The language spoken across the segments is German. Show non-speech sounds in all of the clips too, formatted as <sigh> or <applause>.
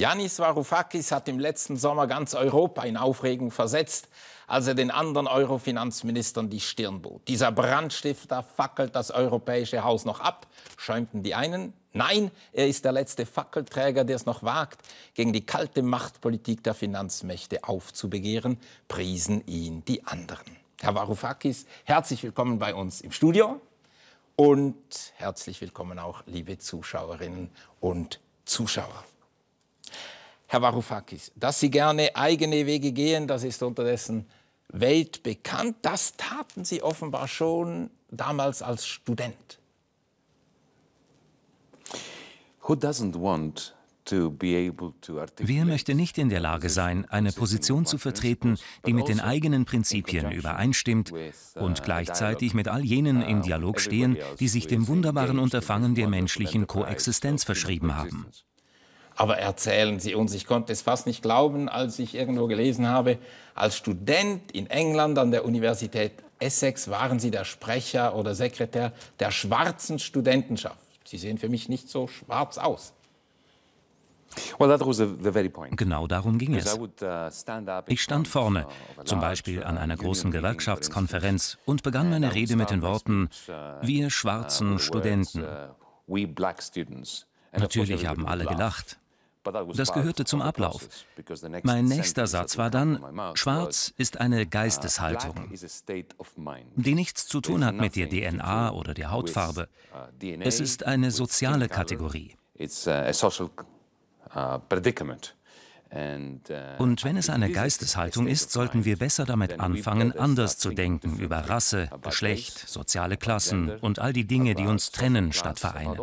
Yannis Varoufakis hat im letzten Sommer ganz Europa in Aufregung versetzt, als er den anderen Euro-Finanzministern die Stirn bot. Dieser Brandstifter fackelt das europäische Haus noch ab, schäumten die einen. Nein, er ist der letzte Fackelträger, der es noch wagt, gegen die kalte Machtpolitik der Finanzmächte aufzubegehren, priesen ihn die anderen. Herr Varoufakis, herzlich willkommen bei uns im Studio und herzlich willkommen auch liebe Zuschauerinnen und Zuschauer. Herr Varoufakis. Dass Sie gerne eigene Wege gehen, das ist unterdessen weltbekannt. Das taten Sie offenbar schon damals als Student. Wer möchte nicht in der Lage sein, eine Position zu vertreten, die mit den also eigenen Prinzipien übereinstimmt uh, und gleichzeitig mit all jenen im Dialog stehen, die sich dem wunderbaren Unterfangen der menschlichen Koexistenz verschrieben haben? aber erzählen Sie uns. Ich konnte es fast nicht glauben, als ich irgendwo gelesen habe, als Student in England an der Universität Essex waren Sie der Sprecher oder Sekretär der schwarzen Studentenschaft. Sie sehen für mich nicht so schwarz aus. Genau darum ging es. Uh, ich stand vorne, zum Beispiel an einer uh, großen Gewerkschaftskonferenz, und begann meine Rede mit den Worten, uh, wir schwarzen Studenten. Natürlich haben alle gelacht. Das gehörte zum Ablauf. Mein nächster Satz war dann, Schwarz ist eine uh, Geisteshaltung, die nichts zu tun hat mit der DNA oder der Hautfarbe. Uh, es ist eine soziale Kategorie. Uh, und wenn es eine Geisteshaltung ist, sollten wir besser damit anfangen, anders zu denken über Rasse, Geschlecht, soziale Klassen und all die Dinge, die uns trennen, statt vereinen.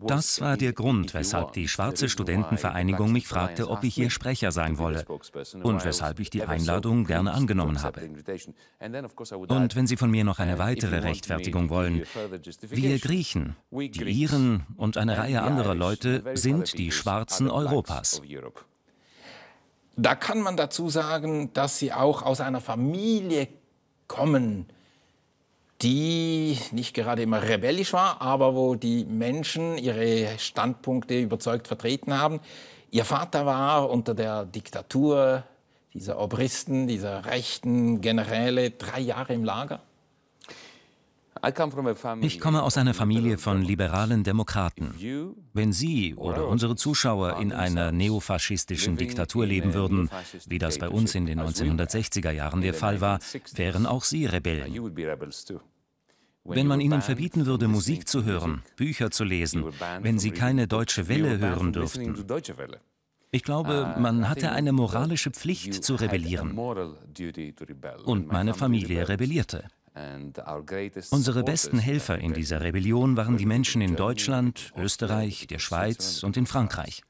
Das war der Grund, weshalb die schwarze Studentenvereinigung mich fragte, ob ich ihr Sprecher sein wolle und weshalb ich die Einladung gerne angenommen habe. Und wenn Sie von mir noch eine uh, weitere Rechtfertigung wollen, wir Griechen, die Iren und eine Reihe anderer Leute sind die Schwarzen Europas. Da kann man dazu sagen, dass sie auch aus einer Familie kommen, die nicht gerade immer rebellisch war, aber wo die Menschen ihre Standpunkte überzeugt vertreten haben. Ihr Vater war unter der Diktatur dieser Obristen, dieser rechten Generäle drei Jahre im Lager. Ich komme aus einer Familie von liberalen Demokraten. Wenn Sie oder unsere Zuschauer in einer neofaschistischen Diktatur leben würden, wie das bei uns in den 1960er Jahren der Fall war, wären auch Sie Rebellen. Wenn man ihnen verbieten würde, Musik zu hören, Bücher zu lesen, wenn sie keine deutsche Welle hören dürften. Ich glaube, uh, man hatte eine moralische Pflicht zu rebellieren. Und meine Familie rebellierte. Unsere besten Helfer in dieser Rebellion waren die Menschen in Deutschland, Österreich, der Schweiz und in Frankreich.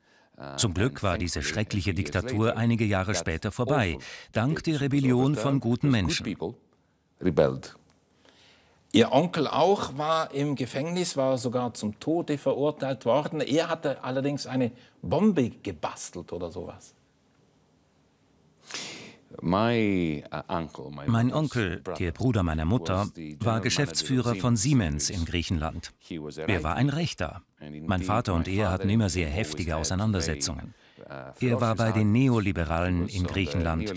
Zum Glück war diese schreckliche Diktatur einige Jahre später vorbei, dank der Rebellion von guten Menschen. Ihr Onkel auch war im Gefängnis, war sogar zum Tode verurteilt worden. Er hatte allerdings eine Bombe gebastelt oder sowas. Uh, mein Onkel, der Bruder meiner Mutter, war Geschäftsführer von Siemens in Griechenland. Er war ein Rechter. Mein Vater und er hatten immer sehr heftige Auseinandersetzungen. Uh, er war bei den uh, Neoliberalen in Griechenland.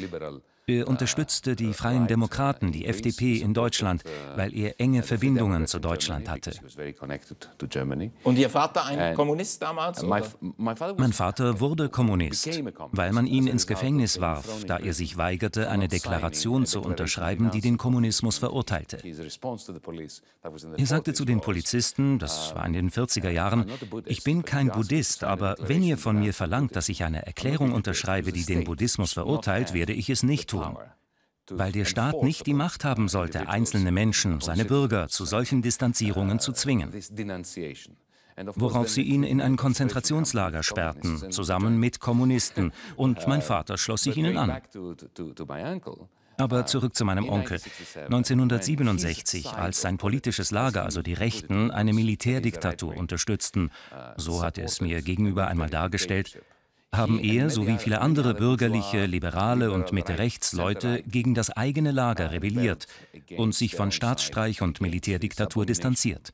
Er äh, unterstützte die Freien Demokraten, die FDP in Deutschland, weil er enge Verbindungen zu Deutschland hatte. Und Ihr Vater ein Kommunist damals? Oder? Mein Vater wurde Kommunist, weil man ihn ins Gefängnis warf, da er sich weigerte, eine Deklaration zu unterschreiben, die den Kommunismus verurteilte. Er sagte zu den Polizisten, das uh, war in den 40er Jahren, ich bin kein Buddhist, aber wenn ihr von mir verlangt, dass ich eine Erklärung unterschreibe, die den Buddhismus verurteilt, werde ich es nicht Wachstum, weil der Staat nicht die Macht haben sollte, einzelne Menschen, seine Bürger zu solchen Distanzierungen uh, zu zwingen, worauf sie ihn in ein Konzentrationslager sperrten, zusammen mit Kommunisten, <laughs> und mein uh, Vater schloss sich ihnen an. Aber uh, zurück zu meinem Onkel. 1967, als sein politisches Lager, also die Rechten, eine Militärdiktatur unterstützten, so hat er es mir gegenüber einmal dargestellt, haben er sowie viele andere bürgerliche, liberale und Mitte-Rechts-Leute gegen das eigene Lager rebelliert und sich von Staatsstreich und Militärdiktatur distanziert.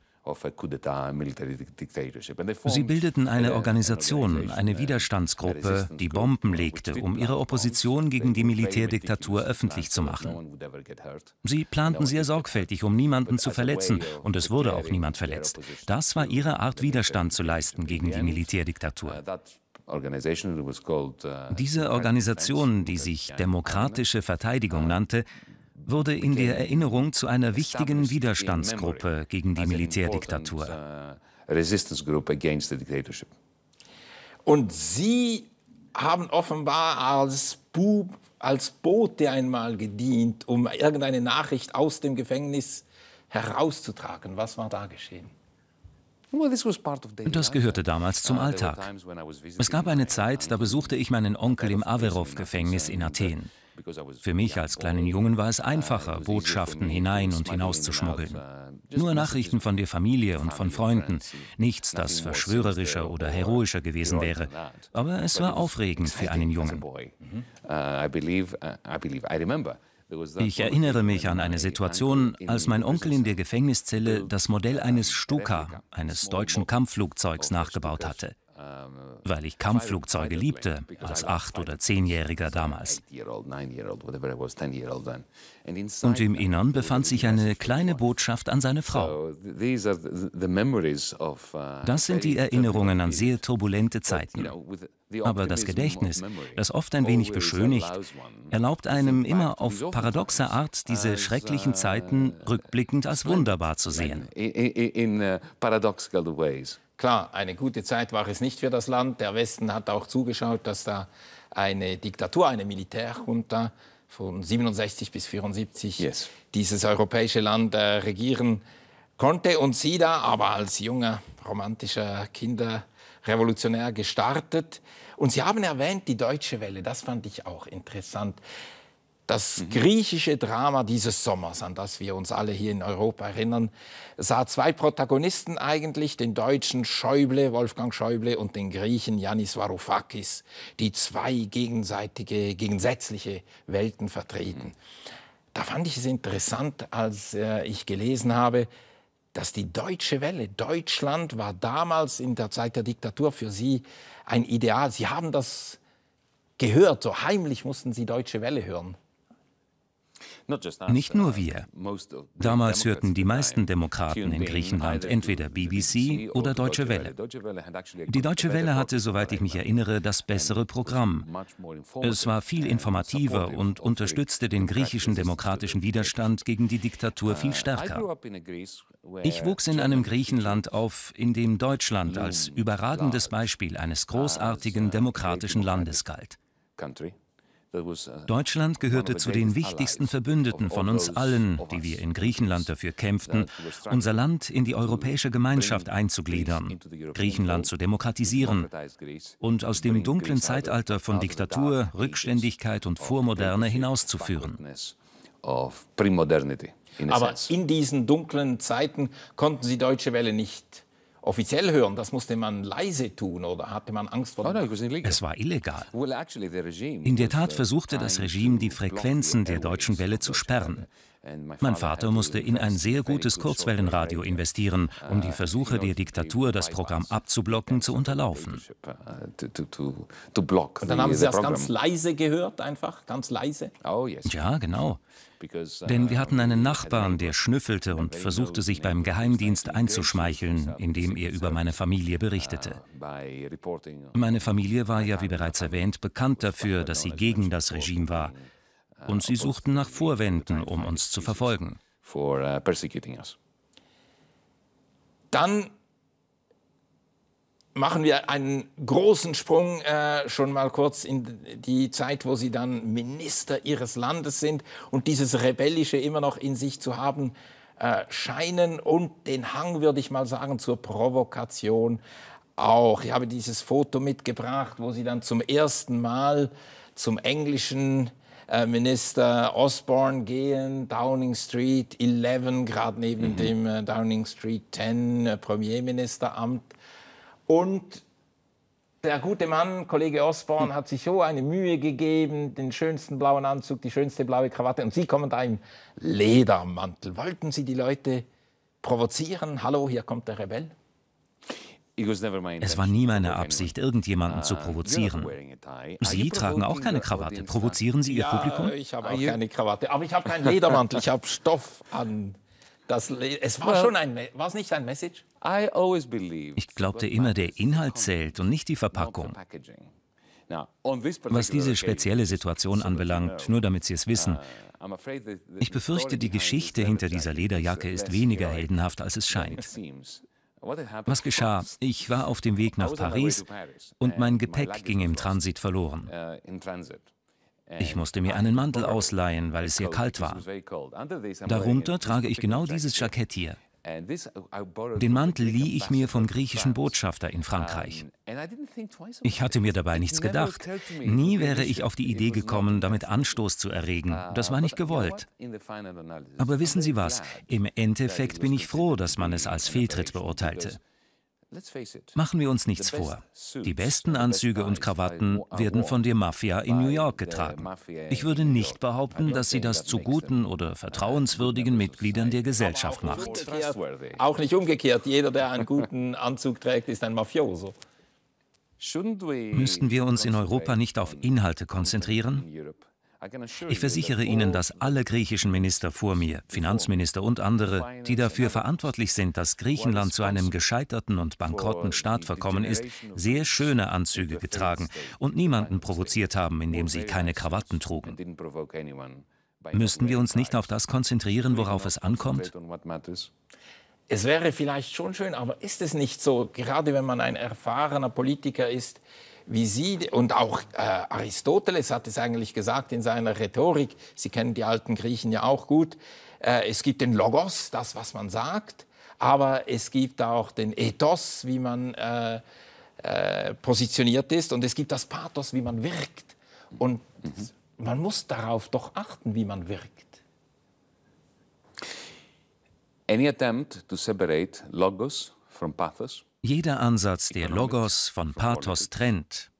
Sie bildeten eine Organisation, eine Widerstandsgruppe, die Bomben legte, um ihre Opposition gegen die Militärdiktatur öffentlich zu machen. Sie planten sehr sorgfältig, um niemanden zu verletzen, und es wurde auch niemand verletzt. Das war ihre Art, Widerstand zu leisten gegen die Militärdiktatur. Uh, Diese Organisation, die sich Demokratische Verteidigung uh, nannte, wurde in der Erinnerung zu einer wichtigen Widerstandsgruppe gegen die Militärdiktatur. Uh, Und Sie haben offenbar als Bub, als Bote einmal gedient, um irgendeine Nachricht aus dem Gefängnis herauszutragen. Was war da geschehen? Das uh, gehörte damals zum uh, Alltag. Es gab eine Zeit, da besuchte ich meinen Onkel im Averov-Gefängnis in Athen. Für mich als kleinen Jungen war es uh, einfacher, Botschaften hinein und hinaus zu schmuggeln. Nur Nachrichten von der Familie und von Freunden, nichts, das verschwörerischer oder heroischer gewesen wäre. Aber es war aufregend für einen Jungen. Mhm. Ich erinnere mich an eine Situation, als mein Onkel in der Gefängniszelle das Modell eines Stuka, eines deutschen Kampfflugzeugs, nachgebaut hatte. Ähm, weil ich Kampfflugzeuge liebte, als acht- oder zehnjähriger damals. Und im Innern befand sich eine kleine Botschaft an seine Frau. Uh, das sind die Erinnerungen an sehr turbulente Zeiten. Aber das Gedächtnis, das oft ein wenig beschönigt, erlaubt einem immer auf paradoxe Art diese schrecklichen uh, Zeiten rückblickend als wunderbar zu sehen. Uh, Klar, eine gute Zeit war es nicht für das Land. Der Westen hat auch zugeschaut, dass da eine Diktatur, eine Militärjunta von 67 bis 74 yes. dieses europäische Land äh, regieren konnte und sie da aber als junger romantischer Kinderrevolutionär gestartet. Und Sie haben erwähnt die deutsche Welle, das fand ich auch interessant. Das mhm. griechische Drama dieses Sommers, an das wir uns alle hier in Europa erinnern, sah zwei Protagonisten eigentlich, den deutschen Schäuble, Wolfgang Schäuble, und den Griechen Yannis Varoufakis, die zwei gegenseitige, gegensätzliche Welten vertreten. Mhm. Da fand ich es interessant, als äh, ich gelesen habe, dass die deutsche Welle, Deutschland war damals in der Zeit der Diktatur für sie ein Ideal. Sie haben das gehört, so heimlich mussten sie deutsche Welle hören. Nicht nur uh, wir. Damals hörten die meisten Demokraten in Griechenland entweder BBC oder Deutsche Welle. Die Deutsche Welle hatte, soweit ich mich erinnere, das bessere Programm. Es war viel informativer und unterstützte den griechischen demokratischen Widerstand gegen die Diktatur viel uh, stärker. Ich wuchs in einem Griechenland auf, in dem Deutschland als überragendes Beispiel eines großartigen uh, demokratischen Landes galt. Deutschland gehörte zu den wichtigsten Verbündeten von uns allen, die wir in Griechenland dafür kämpften, unser Land in die europäische Gemeinschaft einzugliedern, Griechenland zu demokratisieren und aus dem dunklen Zeitalter von Diktatur, Rückständigkeit und Vormoderne hinauszuführen. Aber in diesen dunklen Zeiten konnten Sie Deutsche Welle nicht offiziell hören. Das musste man leise tun oder hatte man Angst vor... Oh dem Es war illegal. In der Tat uh, versuchte das Regime, die Frequenzen der deutschen Welle zu sperren. Mein Vater musste in ein sehr gutes Kurzwellenradio uh, investieren, um die Versuche der Diktatur, das Programm abzublocken, zu unterlaufen. Uh, Und dann haben Sie das ganz leise gehört, einfach ganz leise? Oh, ja, genau. Denn wir uh, hatten einen Nachbarn, der schnüffelte und versuchte sich beim Geheimdienst einzuschmeicheln, indem er über meine Familie uh, berichtete. Meine Familie war ja, wie bereits erwähnt, bekannt dafür, dass sie gegen das Regime war. Uh, und sie suchten nach Vorwänden, um uns zu verfolgen. Dann machen wir einen großen Sprung äh, schon mal kurz in die Zeit, wo Sie dann Minister Ihres Landes sind und dieses Rebellische immer noch in sich zu haben äh, scheinen und den Hang, würde ich mal sagen, zur Provokation auch. Ich habe dieses Foto mitgebracht, wo Sie dann zum ersten Mal zum englischen äh, Minister Osborne gehen, Downing Street 11, gerade neben mhm. dem äh, Downing Street 10 äh, Premierministeramt und der gute Mann, Kollege Osborne, hat sich so eine Mühe gegeben, den schönsten blauen Anzug, die schönste blaue Krawatte. Und Sie kommen da im Ledermantel. Wollten Sie die Leute provozieren? Hallo, hier kommt der Rebell? Es war nie meine Absicht, irgendjemanden zu uh, provozieren. Sie tragen auch keine Krawatte. Provozieren Sie Ihr ja, Publikum? Ich habe auch keine Krawatte, aber ich habe keinen Ledermantel, ich habe Stoff an. Das Le es war schon ein, war es nicht ein Message? Ich glaubte immer, der Inhalt zählt und nicht die Verpackung. Was diese spezielle Situation anbelangt, nur damit Sie es wissen, uh, ich befürchte, die Geschichte hinter dieser uh, Lederjacke ist weniger heldenhaft, als es scheint. Was geschah? Ich war auf dem Weg nach Paris und mein Gepäck ging im Transit verloren. Uh, ich musste mir einen Mantel ausleihen, weil es sehr kalt war. Darunter trage ich genau dieses Jackett hier. Uh, Den Mantel lieh ich mir vom griechischen Botschafter in Frankreich. Ich hatte mir dabei nichts gedacht. Nie wäre ich auf die Idee gekommen, damit Anstoß zu erregen. Ah, das war nicht gewollt. Aber wissen Sie was, im Endeffekt bin ich froh, dass man es als Fehltritt beurteilte. Machen wir uns nichts vor. Die besten Anzüge und Krawatten werden von der Mafia in New York getragen. Ich würde nicht behaupten, dass sie das zu guten oder vertrauenswürdigen Mitgliedern der Gesellschaft macht. Auch nicht umgekehrt. Jeder, der einen guten Anzug trägt, ist ein Mafioso. Müssten wir uns in Europa nicht auf Inhalte konzentrieren? Ich versichere Ihnen, dass alle griechischen Minister vor mir, Finanzminister und andere, die dafür verantwortlich sind, dass Griechenland zu einem gescheiterten und bankrotten Staat verkommen ist, sehr schöne Anzüge getragen und niemanden provoziert haben, indem sie keine Krawatten trugen. Müssten wir uns nicht auf das konzentrieren, worauf es ankommt? Es wäre vielleicht schon schön, aber ist es nicht so, gerade wenn man ein erfahrener Politiker ist, wie Sie und auch äh, Aristoteles hat es eigentlich gesagt in seiner Rhetorik, Sie kennen die alten Griechen ja auch gut, äh, es gibt den Logos, das, was man sagt, aber es gibt auch den Ethos, wie man äh, äh positioniert ist, und es gibt das Pathos, wie man wirkt. Und mhm. man muss darauf doch achten, wie man wirkt. Any attempt to separate logos from pathos jeder Ansatz, der Logos von Pathos trennt,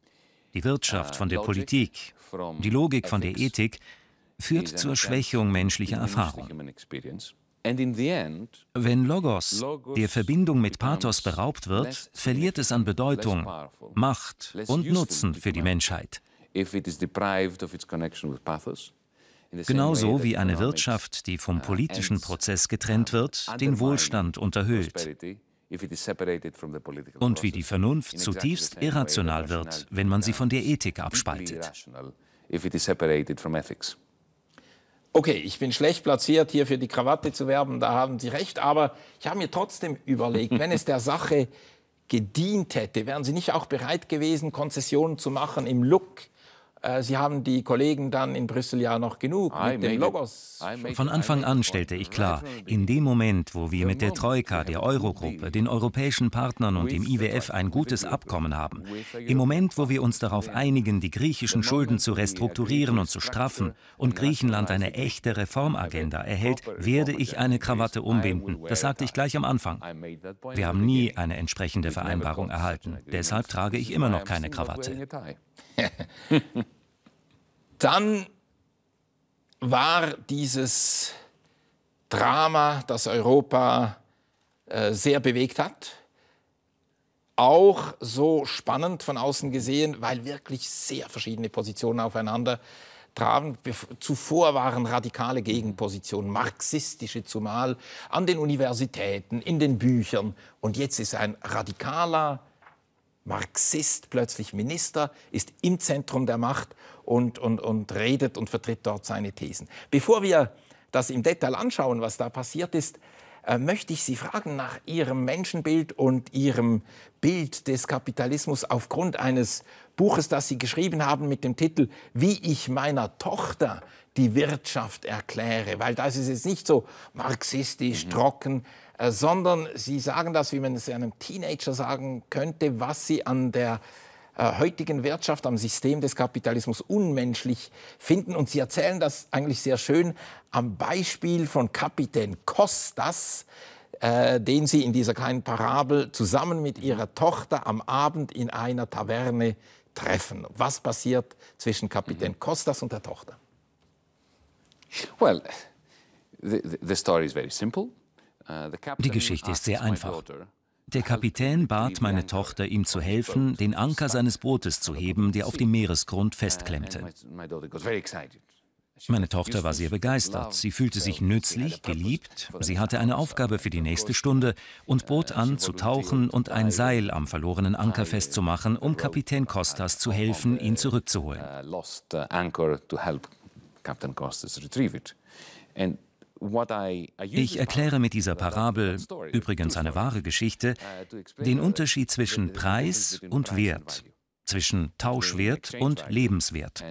die Wirtschaft uh, von der Politik, die Logik von der Ethik, führt zur Schwächung menschlicher Erfahrung. Wenn Logos der Verbindung mit Pathos beraubt wird, verliert es an Bedeutung, Macht und Nutzen für die Menschheit. Genauso wie eine Wirtschaft, die vom uh, politischen Prozess getrennt uh, wird, den Wohlstand unterhöhlt. Und wie die Vernunft zutiefst irrational wird, wenn man sie von der Ethik abspaltet. Okay, ich bin schlecht platziert, hier für die Krawatte zu werben, da haben Sie recht, aber ich habe mir trotzdem überlegt, wenn es der Sache gedient hätte, wären Sie nicht auch bereit gewesen, Konzessionen zu machen im Look, äh, Sie haben die Kollegen dann in Brüssel ja noch genug mit dem Logos. Von Anfang an stellte ich klar, in dem Moment, wo wir mit der Troika, der Eurogruppe, den europäischen Partnern und dem IWF ein gutes Abkommen haben, im Moment, wo wir uns darauf einigen, die griechischen Schulden zu restrukturieren und zu straffen und Griechenland eine echte Reformagenda erhält, werde ich eine Krawatte umbinden. Das sagte ich gleich am Anfang. Wir haben nie eine entsprechende Vereinbarung erhalten. Deshalb trage ich immer noch keine Krawatte. <laughs> Dann war dieses Drama, das Europa äh, sehr bewegt hat, auch so spannend von außen gesehen, weil wirklich sehr verschiedene Positionen aufeinander trafen. Zuvor waren radikale Gegenpositionen, marxistische zumal, an den Universitäten, in den Büchern. Und jetzt ist ein radikaler Marxist plötzlich Minister, ist im Zentrum der Macht und, und, und redet und vertritt dort seine Thesen. Bevor wir das im Detail anschauen, was da passiert ist, äh, möchte ich Sie fragen nach Ihrem Menschenbild und Ihrem Bild des Kapitalismus aufgrund eines Buches, das Sie geschrieben haben mit dem Titel Wie ich meiner Tochter die Wirtschaft erkläre. Weil das ist jetzt nicht so marxistisch, mhm. trocken, äh, sondern sie sagen das, wie man es einem Teenager sagen könnte, was sie an der äh, heutigen Wirtschaft, am System des Kapitalismus unmenschlich finden. Und sie erzählen das eigentlich sehr schön am Beispiel von Kapitän Kostas, äh, den sie in dieser kleinen Parabel zusammen mit ihrer Tochter am Abend in einer Taverne treffen. Was passiert zwischen Kapitän Kostas mhm. und der Tochter? Well, the, the story is very simple. Die Geschichte ist sehr einfach. Der Kapitän bat meine Tochter, ihm zu helfen, den Anker seines Bootes zu heben, der auf dem Meeresgrund festklemmte. Meine Tochter war sehr begeistert. Sie fühlte sich nützlich, geliebt. Sie hatte eine Aufgabe für die nächste Stunde und bot an, zu tauchen und ein Seil am verlorenen Anker festzumachen, um Kapitän Costas zu helfen, ihn zurückzuholen. Ich erkläre mit dieser Parabel, übrigens eine wahre Geschichte, uh, den Unterschied zwischen Preis und Wert, zwischen Tauschwert und Lebenswert.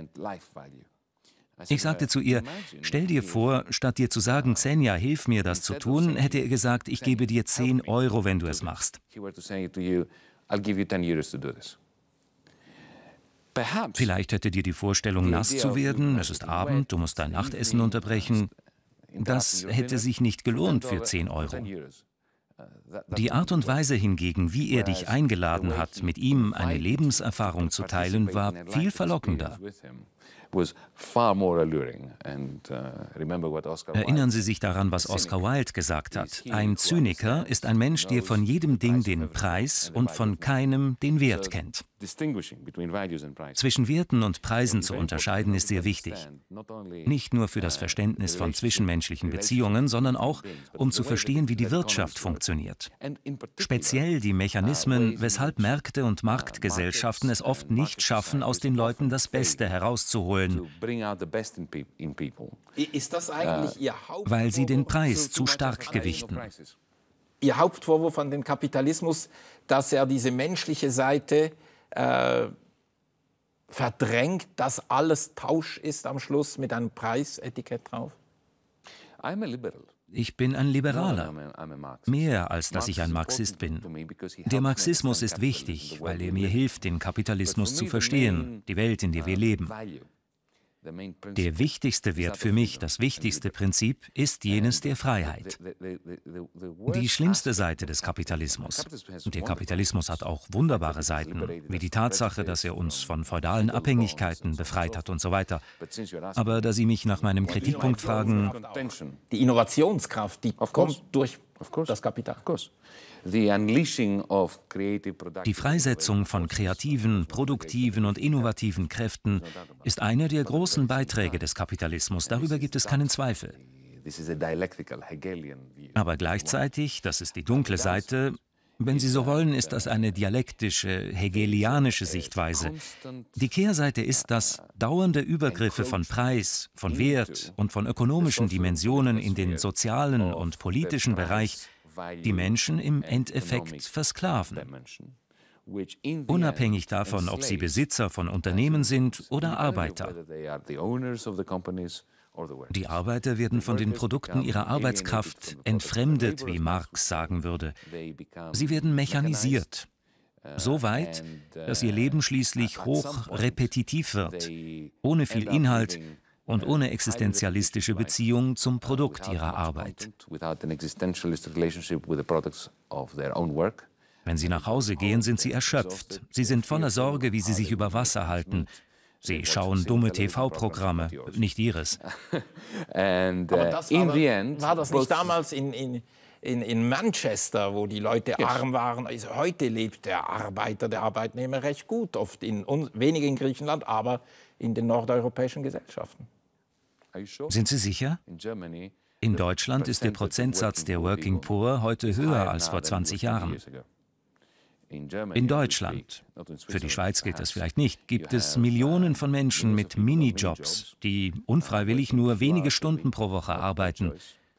Ich sagte uh, zu ihr, stell dir vor, statt dir zu sagen, uh, Xenia, hilf mir das zu tun, hätte er gesagt, ich gebe dir 10 Euro, wenn du es machst. Vielleicht hätte dir die Vorstellung, nass zu werden, es ist Abend, du musst dein Nachtessen unterbrechen, das hätte sich nicht gelohnt für 10 Euro. Uh, Die Art und Weise hingegen, wie er dich eingeladen hat, mit ihm eine Lebenserfahrung zu teilen, war viel verlockender. Uh, Erinnern Sie sich daran, was Oscar Wilde gesagt hat. Ein Zyniker ist ein Mensch, der von jedem Ding den Preis und von keinem den Wert kennt. Zwischen Werten und Preisen zu unterscheiden ist sehr wichtig. Nicht nur für das uh, Verständnis von zwischenmenschlichen Beziehungen, sondern auch, um zu verstehen, wie die Wirtschaft funktioniert. Speziell die uh, Mechanismen, weshalb Märkte und uh, Marktgesellschaften es oft nicht schaffen, aus den Leuten das Beste herauszuholen. Weil sie den Preis zu stark gewichten. Ihr Hauptvorwurf an den Kapitalismus, dass er diese menschliche Seite äh, verdrängt, dass alles Tausch ist am Schluss mit einem Preisetikett drauf? I'm a liberal. Ich bin ein Liberaler, mehr als dass ich ein Marxist bin. Der Marxismus ist wichtig, weil er mir hilft, den Kapitalismus zu verstehen, die Welt, in der wir leben. Der wichtigste Wert für mich, das wichtigste Prinzip, ist jenes der Freiheit. Die schlimmste Seite des Kapitalismus. der Kapitalismus hat auch wunderbare Seiten, wie die Tatsache, dass er uns von feudalen Abhängigkeiten befreit hat und so weiter. Aber da Sie mich nach meinem Kritikpunkt fragen... Die Innovationskraft, die kommt durch das Kapital. Die Freisetzung von kreativen, produktiven und innovativen Kräften ist einer der großen Beiträge des Kapitalismus, darüber gibt es keinen Zweifel. Aber gleichzeitig, das ist die dunkle Seite, wenn Sie so wollen, ist das eine dialektische, hegelianische Sichtweise. Die Kehrseite ist, dass dauernde Übergriffe von Preis, von Wert und von ökonomischen Dimensionen in den sozialen und politischen Bereich die Menschen im Endeffekt versklaven. Unabhängig davon, ob sie Besitzer von Unternehmen sind oder Arbeiter. Die Arbeiter werden von den Produkten ihrer Arbeitskraft entfremdet, wie Marx sagen würde. Sie werden mechanisiert. Uh, so weit, dass ihr uh, Leben schließlich hoch repetitiv wird, ohne viel Inhalt und ohne existenzialistische Beziehung zum Produkt ihrer Arbeit. Wenn sie nach Hause gehen, sind sie erschöpft. Sie sind voller Sorge, wie sie sich über Wasser halten. Sie schauen dumme TV-Programme, nicht ihres. <laughs> Aber uh, das war, war das nicht damals in, in in, Manchester, wo die Leute arm waren. Also heute lebt der Arbeiter, der Arbeitnehmer recht gut, oft in, weniger in Griechenland, aber in den nordeuropäischen Gesellschaften. Sind Sie sicher? In Deutschland ist der Prozentsatz der Working Poor heute höher als vor 20 Jahren. In Deutschland, für die Schweiz gilt das vielleicht nicht, gibt es Millionen uh, von Menschen mit Minijobs, die uh, unfreiwillig nur wenige Stunden pro Woche arbeiten,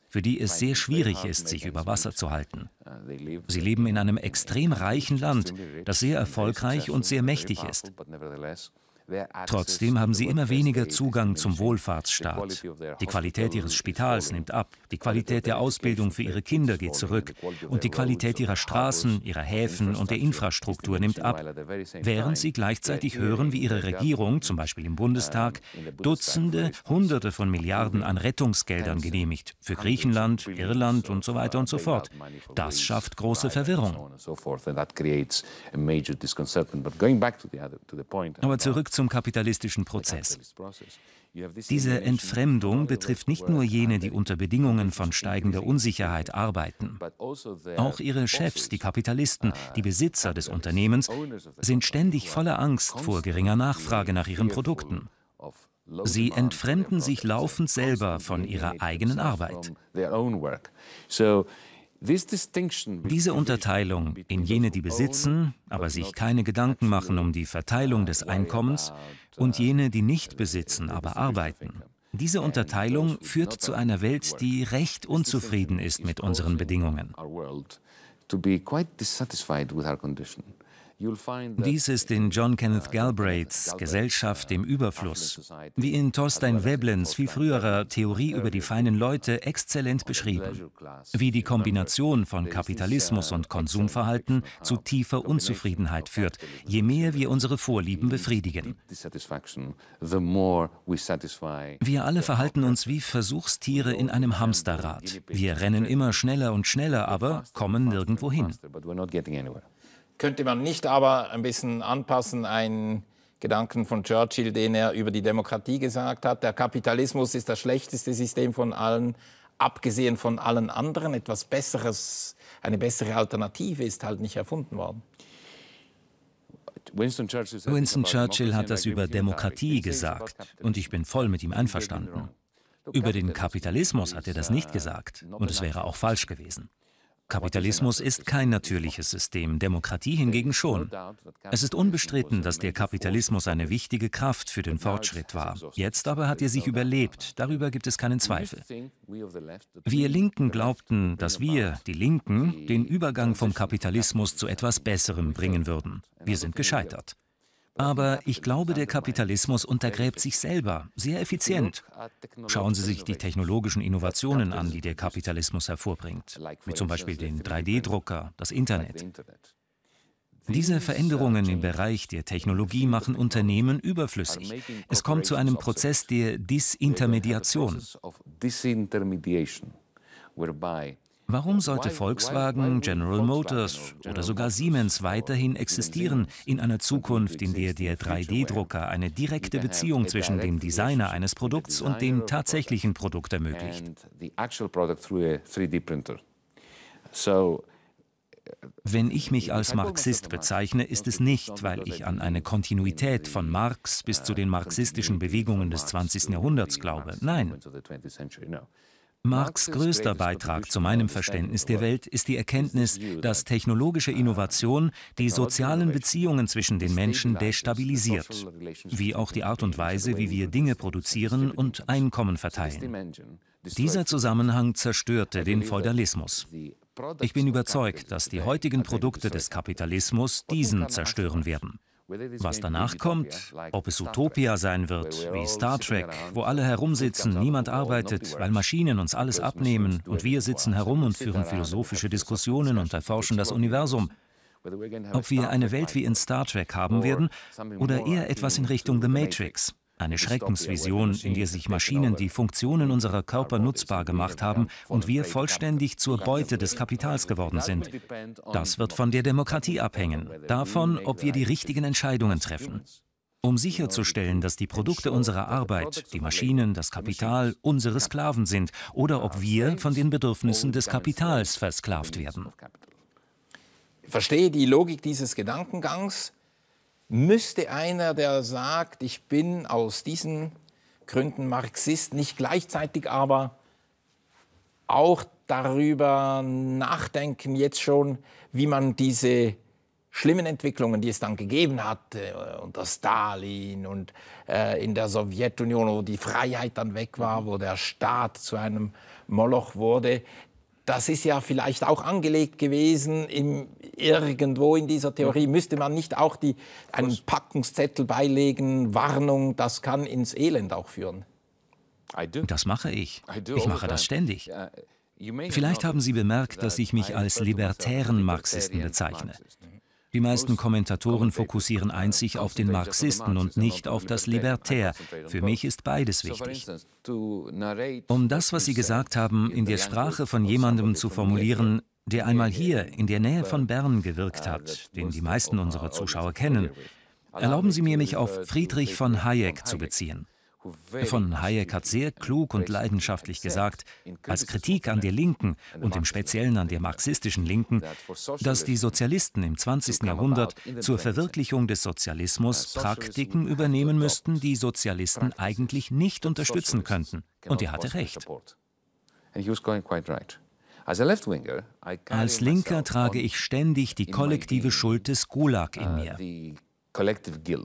für die es sehr schwierig ist, sich über Wasser zu halten. Uh, Sie leben in einem extrem reichen Land, das sehr erfolgreich und sehr mächtig ist. Trotzdem haben sie immer weniger Zugang zum Wohlfahrtsstaat. Die Qualität ihres Spitals nimmt ab, die Qualität der Ausbildung für ihre Kinder geht zurück und die Qualität ihrer Straßen, ihrer Häfen und der Infrastruktur nimmt ab, während sie gleichzeitig hören, wie ihre Regierung, zum Beispiel im Bundestag, Dutzende, Hunderte von Milliarden an Rettungsgeldern genehmigt für Griechenland, Irland und so weiter und so fort. Das schafft große Verwirrung. Aber zurück zu zum kapitalistischen Prozess. Diese Entfremdung betrifft nicht nur jene, die unter Bedingungen von steigender Unsicherheit arbeiten. Auch ihre Chefs, die Kapitalisten, die Besitzer des Unternehmens, sind ständig voller Angst vor geringer Nachfrage nach ihren Produkten. Sie entfremden sich laufend selber von ihrer eigenen Arbeit. Diese Unterteilung in jene, die besitzen, aber sich keine Gedanken machen um die Verteilung des Einkommens, uh, und jene, die nicht besitzen, aber arbeiten. Diese Unterteilung führt zu einer Welt, die recht unzufrieden ist mit unseren Bedingungen. Dies ist in John Kenneth Galbraiths Gesellschaft im Überfluss, wie in Thorstein Veblen's viel früherer Theorie über die feinen Leute exzellent beschrieben, wie die Kombination von uh, Kapitalismus und Konsumverhalten zu tiefer Unzufriedenheit führt, je mehr wir unsere Vorlieben befriedigen. Wir alle verhalten uns wie Versuchstiere in einem Hamsterrad. Wir rennen immer schneller und schneller, aber kommen nirgendwo hin könnte man nicht aber ein bisschen anpassen, einen Gedanken von Churchill, den er über die Demokratie gesagt hat, der Kapitalismus ist das schlechteste System von allen, abgesehen von allen anderen. Etwas Besseres, eine bessere Alternative ist halt nicht erfunden worden. Winston Churchill hat das über Demokratie gesagt und ich bin voll mit ihm einverstanden. Über den Kapitalismus hat er das nicht äh, gesagt und es wäre auch falsch gewesen. Kapitalismus ist kein natürliches System, Demokratie hingegen schon. Es ist unbestritten, dass der Kapitalismus eine wichtige Kraft für den Fortschritt war. Jetzt aber hat er sich überlebt, darüber gibt es keinen Zweifel. Wir Linken glaubten, dass wir, die Linken, den Übergang vom Kapitalismus zu etwas Besserem bringen würden. Wir sind gescheitert. Aber ich glaube, der Kapitalismus untergräbt sich selber, sehr effizient. Schauen Sie sich die technologischen Innovationen an, die der Kapitalismus hervorbringt, wie zum Beispiel den 3D-Drucker, das Internet. Diese Veränderungen im Bereich der Technologie machen Unternehmen überflüssig. Es kommt zu einem Prozess der Disintermediation. Warum sollte Volkswagen, General Motors oder sogar Siemens weiterhin existieren in einer Zukunft, in der der 3D-Drucker eine direkte Beziehung zwischen dem Designer eines Produkts und dem tatsächlichen Produkt ermöglicht? Wenn ich mich als Marxist bezeichne, ist es nicht, weil ich an eine Kontinuität von Marx bis zu den marxistischen Bewegungen des 20. Jahrhunderts glaube. Nein. Marx größter Beitrag zu genau meinem Verständnis der Welt ist die Erkenntnis, dass technologische ah, Innovation die genau, sozialen Beziehungen zwischen den Menschen destabilisiert, wie auch die Art und Weise, wie wir Dinge produzieren und Einkommen verteilen. Dieser Zusammenhang zerstörte den Feudalismus. Ich bin überzeugt, dass die heutigen Produkte des Kapitalismus diesen zerstören werden. Was danach kommt, ob es Utopia sein wird, wie Star Trek, wo alle herumsitzen, niemand arbeitet, weil Maschinen uns alles abnehmen und wir sitzen herum und führen philosophische Diskussionen und erforschen das Universum. Ob wir eine Welt wie in Star Trek haben werden oder eher etwas in Richtung The Matrix. Eine Schreckensvision, in der sich Maschinen die Funktionen unserer Körper nutzbar gemacht haben und wir vollständig zur Beute des Kapitals also, geworden sind. Das wird von der Demokratie abhängen, davon, ob wir die richtigen Entscheidungen treffen. Um sicherzustellen, dass die Produkte unserer Arbeit, die Maschinen, das Kapital unsere Sklaven sind oder ob wir von den Bedürfnissen des Kapitals versklavt werden. Ich verstehe die Logik dieses Gedankengangs müsste einer, der sagt, ich bin aus diesen Gründen Marxist, nicht gleichzeitig aber auch darüber nachdenken, jetzt schon, wie man diese schlimmen Entwicklungen, die es dann gegeben hat, äh, unter Stalin und äh, in der Sowjetunion, wo die Freiheit dann weg war, mhm. wo der Staat zu einem Moloch wurde, das ist ja vielleicht auch angelegt gewesen, im, irgendwo in dieser Theorie. Mhm. Müsste man nicht auch die, einen Packungszettel beilegen, Warnung, das kann ins Elend auch führen? Das mache ich. Ich mache das ständig. Vielleicht haben Sie bemerkt, dass ich mich als libertären Marxisten bezeichne. Mhm. Die meisten Kommentatoren fokussieren einzig auf den Marxisten und nicht auf das Libertär. Für mich ist beides wichtig. Um das, was Sie gesagt haben, in der Sprache von jemandem zu formulieren, der einmal hier in der Nähe von Bern gewirkt hat, den die meisten unserer Zuschauer kennen, erlauben Sie mir, mich auf Friedrich von Hayek zu beziehen. Von Hayek hat sehr klug und leidenschaftlich gesagt, als Kritik an der Linken und im Speziellen an der marxistischen Linken, dass die Sozialisten im 20. Jahrhundert zur Verwirklichung des Sozialismus Praktiken übernehmen müssten, die Sozialisten eigentlich nicht unterstützen könnten. Und er hatte recht. Als Linker trage ich ständig die kollektive Schuld des Gulag in uh, mir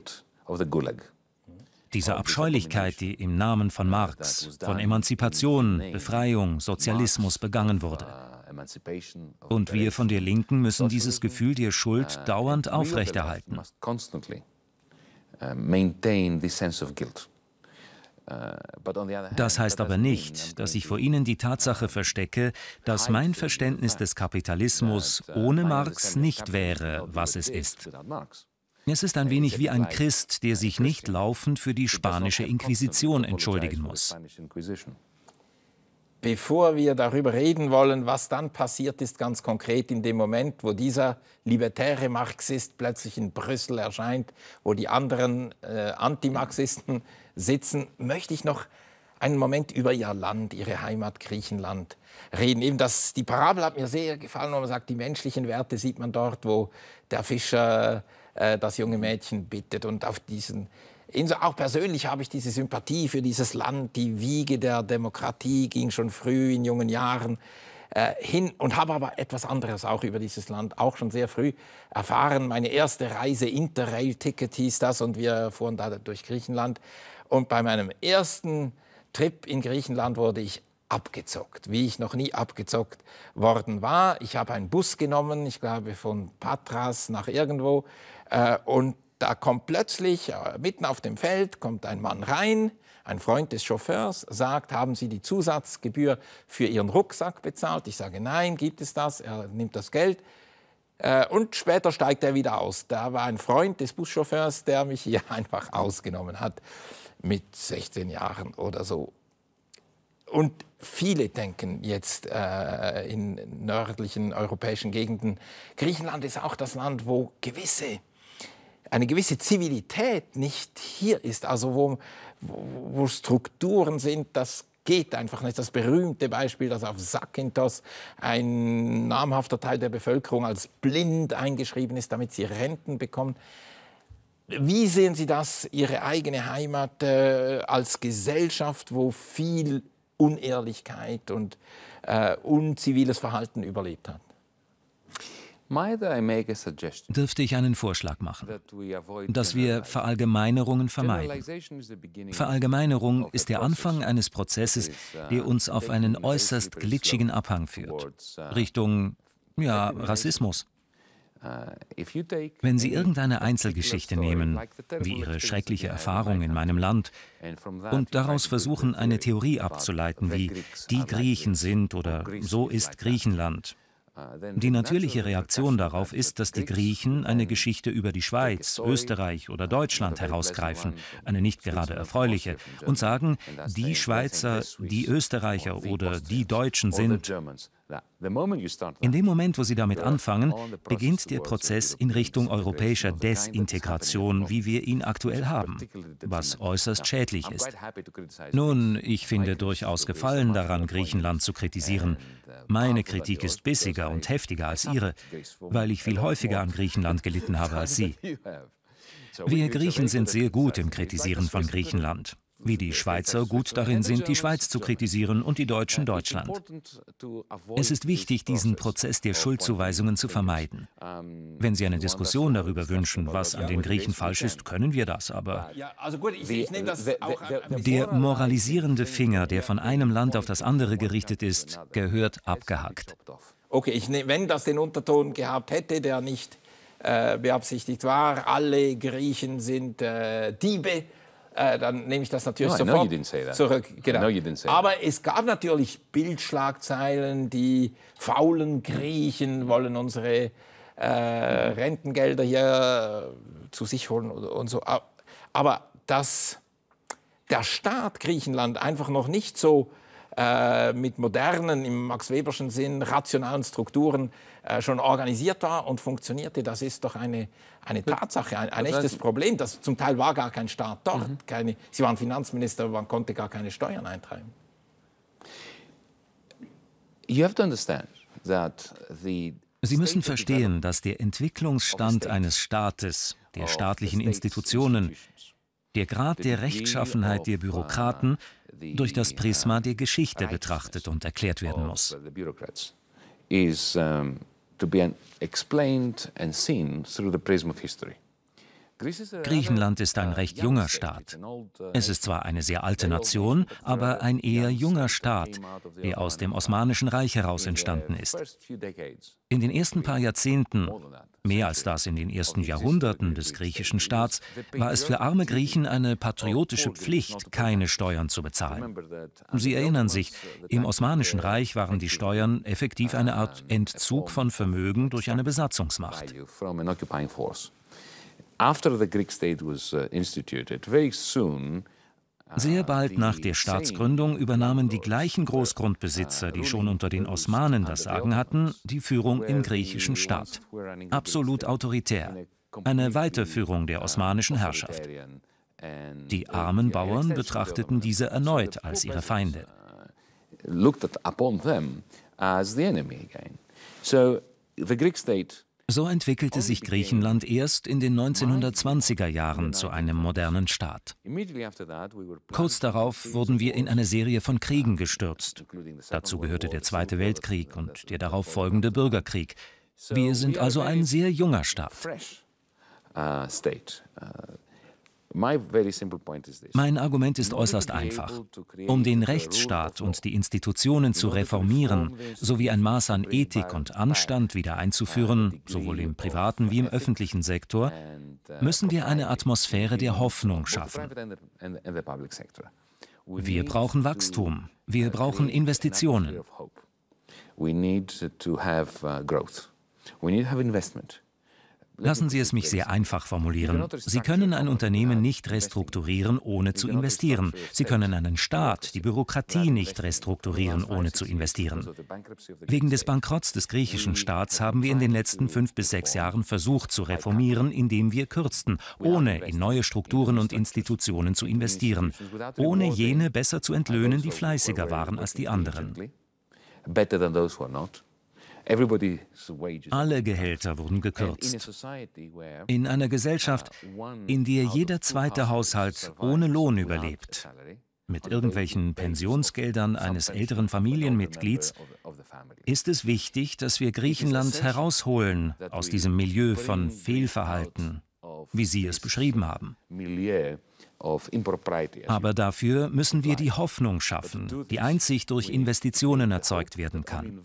dieser Abscheulichkeit, die im Namen von Marx, von Emanzipation, Befreiung, Sozialismus begangen wurde. Und wir von der Linken müssen dieses Gefühl der Schuld dauernd aufrechterhalten. Das heißt aber nicht, dass ich vor Ihnen die Tatsache verstecke, dass mein Verständnis des Kapitalismus ohne Marx nicht wäre, was es ist. Es ist ein wenig wie ein Christ, der sich nicht laufend für die spanische Inquisition entschuldigen muss. Bevor wir darüber reden wollen, was dann passiert ist, ganz konkret in dem Moment, wo dieser libertäre Marxist plötzlich in Brüssel erscheint, wo die anderen äh, Antimarxisten sitzen, möchte ich noch einen Moment über ihr Land, ihre Heimat Griechenland reden. Eben das, die Parabel hat mir sehr gefallen, wo man sagt, die menschlichen Werte sieht man dort, wo der Fischer äh, äh, das junge Mädchen bittet. Und auf diesen, auch persönlich habe ich diese Sympathie für dieses Land. Die Wiege der Demokratie ging schon früh in jungen Jahren äh, hin und habe aber etwas anderes auch über dieses Land auch schon sehr früh erfahren. Meine erste Reise, Interrail-Ticket hieß das und wir fuhren da durch Griechenland. Und bei meinem ersten Trip in Griechenland wurde ich abgezockt, wie ich noch nie abgezockt worden war. Ich habe einen Bus genommen, ich glaube von Patras nach irgendwo äh, und da kommt plötzlich äh, mitten auf dem Feld kommt ein Mann rein, ein Freund des Chauffeurs, sagt, haben Sie die Zusatzgebühr für Ihren Rucksack bezahlt? Ich sage, nein, gibt es das? Er nimmt das Geld. Äh, und später steigt er wieder aus. Da war ein Freund des Buschauffeurs, der mich hier <laughs> einfach ausgenommen hat mit 16 Jahren oder so. Und viele denken jetzt äh, in nördlichen europäischen Gegenden, Griechenland ist auch das Land, wo gewisse eine gewisse Zivilität nicht hier ist, also wo, wo Strukturen sind, das geht einfach nicht. Das berühmte Beispiel, dass auf Sakintos ein namhafter Teil der Bevölkerung als blind eingeschrieben ist, damit sie Renten bekommen. Wie sehen Sie das, Ihre eigene Heimat äh, als Gesellschaft, wo viel Unehrlichkeit und äh, unziviles Verhalten überlebt hat? Dürfte ich einen Vorschlag machen, dass wir Verallgemeinerungen vermeiden. Verallgemeinerung ist der Anfang eines Prozesses, uh, der uns auf einen äußerst glitschigen Abhang führt, uh, Richtung, ja, Rassismus. Uh, Wenn Sie irgendeine Einzelgeschichte nehmen, wie Ihre schreckliche Erfahrung in meinem Land, und daraus versuchen, eine Theorie abzuleiten, wie die Griechen sind oder so ist Griechenland, die natürliche Reaktion darauf ist, dass die Griechen eine Geschichte über die Schweiz, Österreich oder Deutschland herausgreifen, eine nicht gerade erfreuliche, und sagen, die Schweizer, die Österreicher oder die Deutschen sind. In dem Moment, wo Sie damit anfangen, beginnt der Prozess in Richtung europäischer Desintegration, wie wir ihn aktuell haben, was äußerst schädlich ist. Nun, ich finde durchaus Gefallen daran, Griechenland zu kritisieren. Uh, Meine Kritik ist bissiger und heftiger als Ihre, weil ich viel häufiger an Griechenland <laughs> gelitten habe als <laughs> Sie. Wir Griechen sind sehr gut im Kritisieren von Griechenland wie die Schweizer gut darin sind, die Schweiz zu kritisieren und die Deutschen Deutschland. Es ist wichtig, diesen Prozess der Schuldzuweisungen zu vermeiden. Wenn Sie eine Diskussion darüber wünschen, was an den Griechen falsch ist, können wir das, aber also der moralisierende Finger, der von einem Land auf das andere gerichtet ist, gehört abgehackt. Okay, ich nehm, wenn das den Unterton gehabt hätte, der nicht äh, beabsichtigt war, alle Griechen sind äh, Diebe, äh, dann nehme ich das natürlich no, sofort zurück. Genau. Aber es gab natürlich Bildschlagzeilen, die faulen Griechen wollen unsere äh, Rentengelder hier äh, zu sich holen und so. Aber dass der Staat Griechenland einfach noch nicht so äh, mit modernen, im Max Weberschen Sinn, rationalen Strukturen äh, schon organisiert war und funktionierte, das ist doch eine, eine Tatsache, ein, ein echtes Problem. Das, zum Teil war gar kein Staat dort. Mhm. Keine, sie waren Finanzminister, man konnte gar keine Steuern eintreiben. You have to understand that the Sie müssen verstehen, dass der Entwicklungsstand eines Staates, der staatlichen Institutionen, der Grad der Rechtschaffenheit der uh, Bürokraten durch das Prisma uh, der Geschichte betrachtet und erklärt werden muss. to be explained and seen through the prism of history. Griechenland ist ein recht junger Staat. Es ist zwar eine sehr alte Nation, aber ein eher junger Staat, der aus dem Osmanischen Reich heraus entstanden ist. In den ersten paar Jahrzehnten, mehr als das in den ersten Jahrhunderten des griechischen Staats, war es für arme Griechen eine patriotische Pflicht, keine Steuern zu bezahlen. Sie erinnern sich, im Osmanischen Reich waren die Steuern effektiv eine Art Entzug von Vermögen durch eine Besatzungsmacht. After the Greek state was uh, instituted, very soon uh, sehr bald nach der Staatsgründung übernahmen die gleichen uh, Großgrundbesitzer, die schon unter den Osmanen das Sagen hatten, die Führung im griechischen Staat. Absolut autoritär. Eine Weiterführung der osmanischen Herrschaft. Die armen Bauern betrachteten diese erneut als ihre Feinde. Looked upon them as the enemy So the Greek state so entwickelte sich Griechenland erst in den 1920er Jahren zu einem modernen Staat. Kurz darauf wurden wir in eine Serie von Kriegen gestürzt. Dazu gehörte der Zweite Weltkrieg und der darauf folgende Bürgerkrieg. Wir sind also ein sehr junger Staat. Mein Argument ist äußerst einfach. Um den Rechtsstaat und die Institutionen zu reformieren, sowie ein Maß an Ethik und Anstand wieder einzuführen, sowohl im privaten wie im öffentlichen Sektor, uh, müssen wir eine Atmosphäre der Hoffnung schaffen. Wir brauchen Wachstum, wir uh, brauchen Investitionen. We need to have uh, growth. We need to have investment. Lassen Sie es mich sehr einfach formulieren. Sie können ein Unternehmen nicht restrukturieren, ohne zu investieren. Sie können einen Staat, die Bürokratie nicht restrukturieren, ohne zu investieren. Wegen des Bankrotts des griechischen Staats haben wir in den letzten fünf bis sechs Jahren versucht zu reformieren, indem wir kürzten, ohne in neue Strukturen und Institutionen zu investieren, ohne jene besser zu entlöhnen, die fleißiger waren als die anderen. better than those who are not. Alle Gehälter wurden gekürzt. In einer Gesellschaft, uh, in der jeder zweite Haushalt ohne Lohn überlebt, mit irgendwelchen Pensionsgeldern eines älteren Familienmitglieds, ist es wichtig, dass wir Griechenland herausholen aus diesem Milieu von Fehlverhalten, wie Sie es beschrieben haben. Aber dafür müssen wir die Hoffnung schaffen, die einzig durch Investitionen erzeugt werden kann.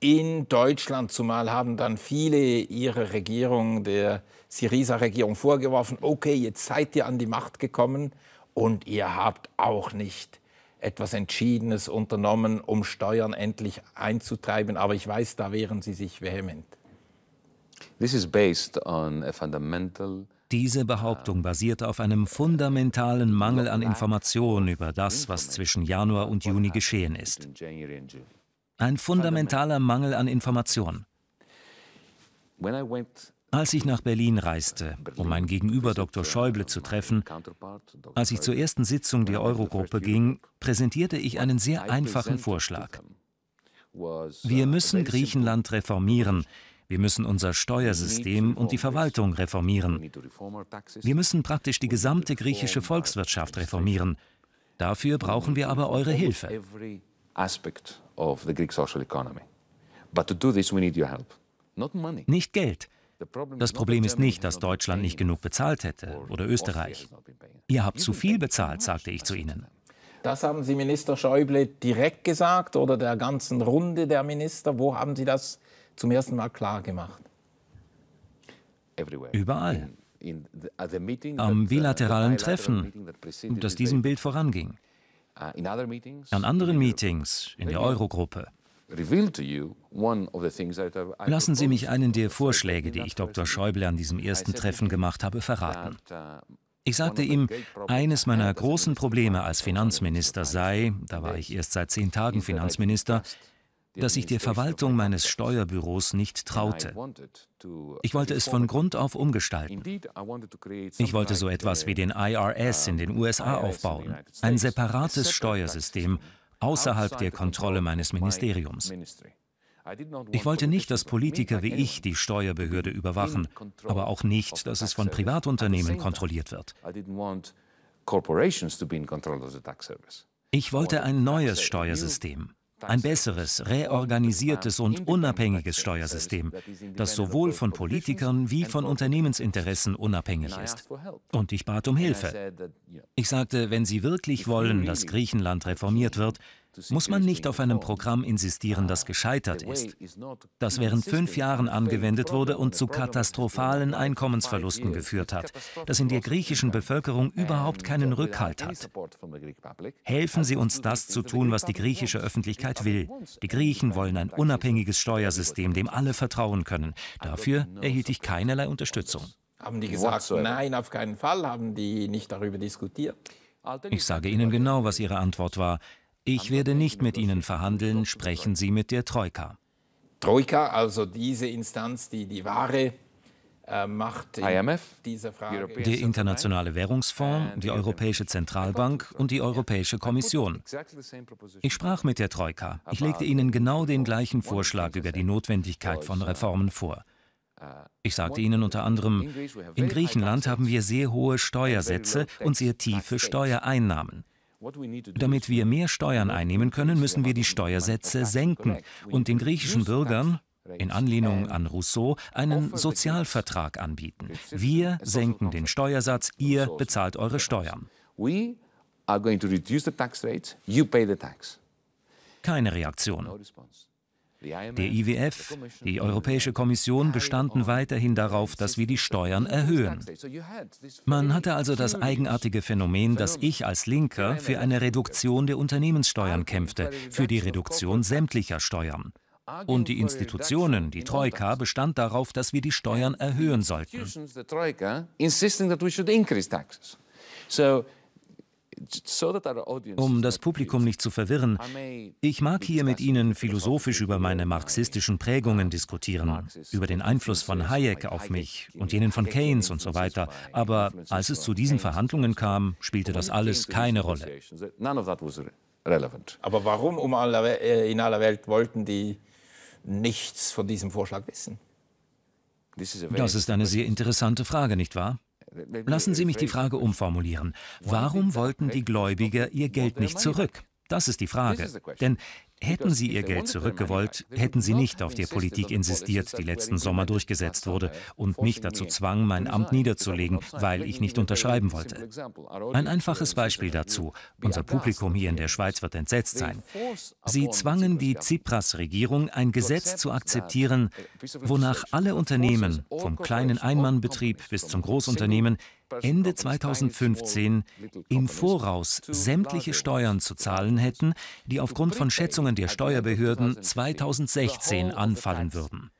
In Deutschland zumal haben dann viele ihre Regierung, der Syriza-Regierung, vorgeworfen, okay, jetzt seid ihr an die Macht gekommen und ihr habt auch nicht etwas Entschiedenes unternommen, um Steuern endlich einzutreiben. Aber ich weiß, da wehren sie sich vehement. Diese uh, Behauptung basiert auf einem fundamentalen Mangel an Informationen über das, was zwischen Januar und Juni geschehen ist. Ein fundamentaler Mangel an Informationen. Als ich nach Berlin reiste, um mein Gegenüber Dr. Uh, Schäuble zu treffen, als ich zur ersten Sitzung der Eurogruppe ging, präsentierte ich einen sehr einfachen Vorschlag. Wir uh, müssen Griechenland reformieren, wir müssen unser Steuersystem und die Verwaltung reformieren. Wir müssen praktisch die gesamte griechische Volkswirtschaft reformieren. Dafür brauchen wir aber eure Hilfe. Nicht Geld. Das Problem ist nicht, dass Deutschland nicht genug bezahlt hätte oder Österreich. Ihr habt zu viel bezahlt, sagte ich zu ihnen. Das haben Sie Minister Schäuble direkt gesagt oder der ganzen Runde der Minister? Wo haben Sie das gesagt? zum ersten Mal klar gemacht. Überall. Am uh, bilateralen Treffen, das diesem Bild voranging. Uh, an anderen Meetings in der Eurogruppe. Lassen Sie mich einen der Vorschläge, die ich Dr. Schäuble an diesem ersten Treffen gemacht habe, verraten. Uh, ich sagte ihm, eines meiner großen Probleme als Finanzminister sei, da war ich erst seit zehn Tagen Finanzminister, dass ich der Verwaltung meines Steuerbüros nicht traute. Ich wollte es von Grund auf umgestalten. Ich wollte so etwas uh, wie den IRS in den USA aufbauen, ein separates Steuersystem außerhalb der Kontrolle meines Ministeriums. Ich wollte nicht, dass Politiker wie ich die Steuerbehörde überwachen, aber auch nicht, dass es von Privatunternehmen kontrolliert wird. Ich wollte ein neues Steuersystem, ein besseres, reorganisiertes und unabhängiges Steuersystem, das sowohl von Politikern wie von Unternehmensinteressen unabhängig ist. Und ich bat um Hilfe. Ich sagte, wenn Sie wirklich wollen, dass Griechenland reformiert wird, muss man nicht auf einem Programm insistieren, das gescheitert ist, das während fünf Jahren angewendet wurde und zu katastrophalen Einkommensverlusten geführt hat, das in der griechischen Bevölkerung überhaupt keinen Rückhalt hat. Helfen Sie uns, das zu tun, was die griechische Öffentlichkeit will. Die Griechen wollen ein unabhängiges Steuersystem, dem alle vertrauen können. Dafür erhielt ich keinerlei Unterstützung. Haben die gesagt, nein, auf keinen Fall, haben die nicht darüber diskutiert? Ich sage Ihnen genau, was Ihre Antwort war. Ich werde nicht mit Ihnen verhandeln, sprechen Sie mit der Troika. Troika, also diese Instanz, die die Ware äh, Macht in IMF, dieser Frage. Der Internationale Währungsfonds, die Europäische Zentralbank und die Europäische Kommission. Ich sprach mit der Troika. Ich legte ihnen genau den gleichen Vorschlag über die Notwendigkeit von uh, Reformen vor. Uh, ich sagte ihnen unter anderem, in Griechenland haben wir sehr hohe Steuersätze und sehr tiefe Steuereinnahmen. Damit wir mehr Steuern einnehmen können, müssen wir die Steuersätze senken und den griechischen Bürgern, in Anlehnung an Rousseau, einen Sozialvertrag anbieten. Wir senken den Steuersatz, ihr bezahlt eure Steuern. Keine Reaktion. Der IWF, die Europäische Kommission bestanden weiterhin darauf, dass wir die Steuern erhöhen. Man hatte also das eigenartige Phänomen, dass ich als Linker für eine Reduktion der Unternehmenssteuern kämpfte, für die Reduktion sämtlicher Steuern. Und die Institutionen, die Troika, bestand darauf, dass wir die Steuern erhöhen sollten. Um das Publikum nicht zu verwirren, ich mag hier mit Ihnen philosophisch über meine marxistischen Prägungen diskutieren, über den Einfluss von Hayek auf mich und jenen von Keynes und so weiter. Aber als es zu diesen Verhandlungen kam, spielte das alles keine Rolle. Aber warum um aller, äh, in aller Welt wollten die nichts von diesem Vorschlag wissen? Das ist eine sehr interessante Frage, nicht wahr? Lassen Sie mich die Frage umformulieren. Warum wollten die Gläubiger ihr Geld nicht zurück? Das ist die Frage. Denn hätten sie ihr Geld zurückgewollt, hätten sie nicht auf die Politik insistiert, die letzten Sommer durchgesetzt wurde und mich dazu zwang, mein Amt niederzulegen, weil ich nicht unterschreiben wollte. Ein einfaches Beispiel dazu. Unser Publikum hier in der Schweiz wird entsetzt sein. Sie zwangen die Tsipras-Regierung, ein Gesetz zu akzeptieren, wonach alle Unternehmen, vom kleinen Einmannbetrieb bis zum Großunternehmen, Ende 2015 im Voraus sämtliche Steuern zu zahlen hätten, die aufgrund von Schätzungen der Steuerbehörden 2016 anfallen würden.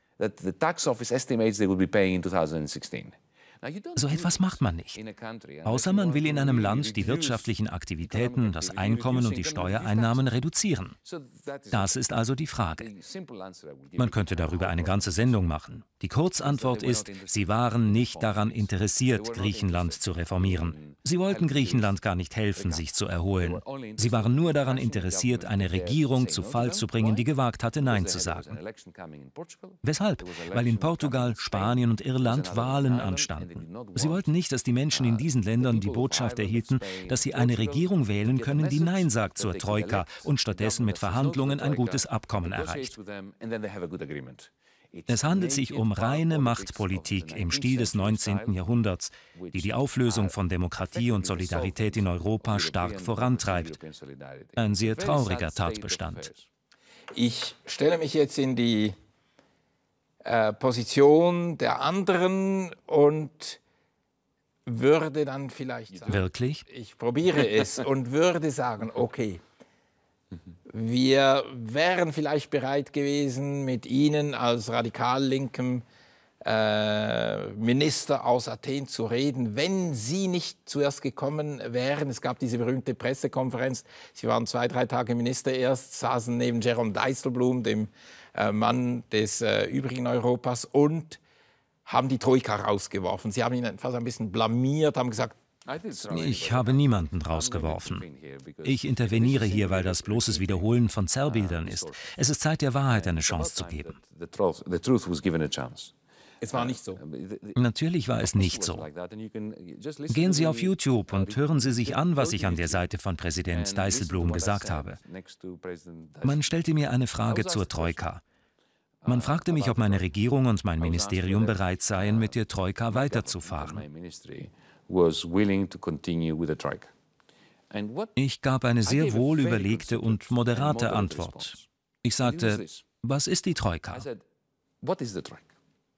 So etwas macht man nicht. Außer man will in einem Land die wirtschaftlichen Aktivitäten, das Einkommen und die Steuereinnahmen reduzieren. Das ist also die Frage. Man könnte darüber eine ganze Sendung machen. Die Kurzantwort ist, sie waren nicht daran interessiert, Griechenland zu reformieren. Sie wollten Griechenland gar nicht helfen, sich zu erholen. Sie waren nur daran interessiert, eine Regierung zu Fall zu bringen, die gewagt hatte, Nein zu sagen. Weshalb? Weil in Portugal, Spanien und Irland Wahlen anstanden wollten. Sie wollten nicht, dass die Menschen in diesen Ländern die Botschaft erhielten, dass sie eine Regierung wählen können, die Nein sagt zur Troika und stattdessen mit Verhandlungen ein gutes Abkommen erreicht. Es handelt sich um reine Machtpolitik im Stil des 19. Jahrhunderts, die die Auflösung von Demokratie und Solidarität in Europa stark vorantreibt. Ein sehr trauriger Tatbestand. Ich stelle mich jetzt in die äh, Position der anderen und würde dann vielleicht sagen, wirklich? Ich probiere es <laughs> und würde sagen, okay, wir wären vielleicht bereit gewesen, mit Ihnen als radikal linkem äh, Minister aus Athen zu reden, wenn Sie nicht zuerst gekommen wären. Es gab diese berühmte Pressekonferenz. Sie waren zwei, drei Tage Minister erst, saßen neben Jerome deiselblum dem äh, Mann des äh, übrigen Europas und haben die Troika rausgeworfen. Sie haben ihn fast ein bisschen blamiert, haben gesagt, ich habe niemanden rausgeworfen. Ich interveniere hier, weil das bloßes Wiederholen von ah, Zerrbildern ist. Es ist Zeit, der Wahrheit eine Chance zu geben. Es war nicht so. Natürlich war es nicht so. Gehen Sie auf YouTube und hören Sie sich an, was ich an der Seite von Präsident Dijsselbloem gesagt habe. Man stellte mir eine Frage zur Troika. Man fragte mich, ob meine Regierung und mein Ministerium bereit seien, mit der Troika weiterzufahren. Ich gab eine sehr wohl überlegte und moderate Antwort. Ich sagte, was ist die Troika?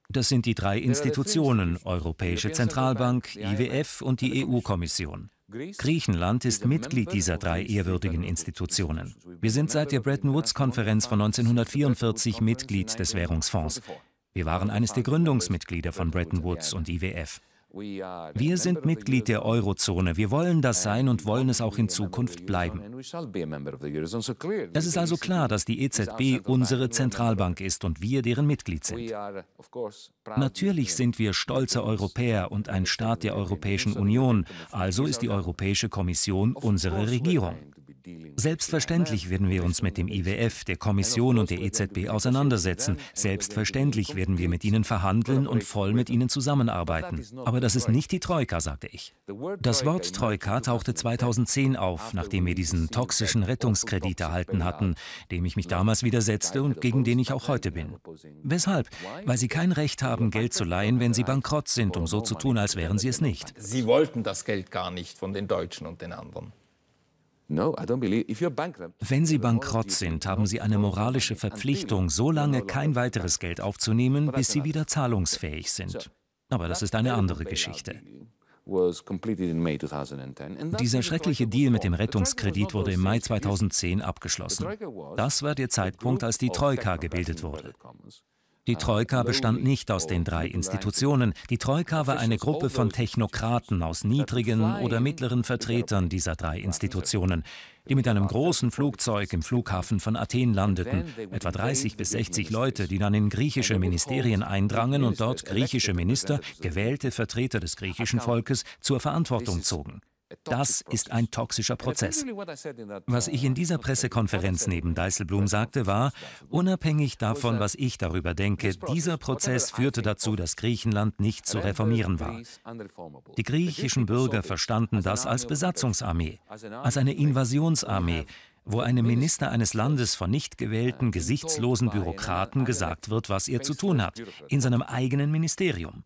Das sind die drei Institutionen Europäische Zentralbank, IWF und die also EU-Kommission. Griechenland ist Mitglied dieser drei ehrwürdigen Institutionen. Wir sind seit der Bretton Woods-Konferenz von 1944 Mitglied des Währungsfonds. Wir waren eines der Gründungsmitglieder von Bretton Woods und IWF. Wir sind Mitglied der Eurozone. Wir wollen das sein und wollen es auch in Zukunft bleiben. Es ist also klar, dass die EZB unsere Zentralbank ist und wir deren Mitglied sind. Natürlich sind wir stolze Europäer und ein Staat der Europäischen Union, also ist die Europäische Kommission unsere Regierung. Selbstverständlich werden wir uns mit dem IWF, der Kommission und der EZB auseinandersetzen. Selbstverständlich werden wir mit ihnen verhandeln und voll mit ihnen zusammenarbeiten. Aber das ist nicht die Troika, sagte ich. Das Wort Troika tauchte 2010 auf, nachdem wir diesen toxischen Rettungskredit erhalten hatten, dem ich mich damals widersetzte und gegen den ich auch heute bin. Weshalb? Weil sie kein Recht haben, Geld zu leihen, wenn sie bankrott sind, um so zu tun, als wären sie es nicht. Sie wollten das Geld gar nicht von den Deutschen und den anderen. Wenn Sie bankrott sind, haben Sie eine moralische Verpflichtung, so lange kein weiteres Geld aufzunehmen, bis Sie wieder zahlungsfähig sind. Aber das ist eine andere Geschichte. Dieser schreckliche Deal mit dem Rettungskredit wurde im Mai 2010 abgeschlossen. Das war der Zeitpunkt, als die Troika gebildet wurde. Die Troika bestand nicht aus den drei Institutionen. Die Troika war eine Gruppe von Technokraten aus niedrigen oder mittleren Vertretern dieser drei Institutionen, die mit einem großen Flugzeug im Flughafen von Athen landeten. Etwa 30 bis 60 Leute, die dann in griechische Ministerien eindrangen und dort griechische Minister, gewählte Vertreter des griechischen Volkes, zur Verantwortung zogen. Das ist ein toxischer Prozess. Was ich in uh, dieser Pressekonferenz neben Deißelblum sagte, war, unabhängig davon, was ich darüber denke, dieser Prozess führte dazu, dass Griechenland nicht zu reformieren war. Die griechischen Bürger verstanden das als Besatzungsarmee, als eine Invasionsarmee, wo einem Minister eines Landes von nicht gewählten, gesichtslosen Bürokraten gesagt wird, was er zu tun hat, in seinem eigenen Ministerium.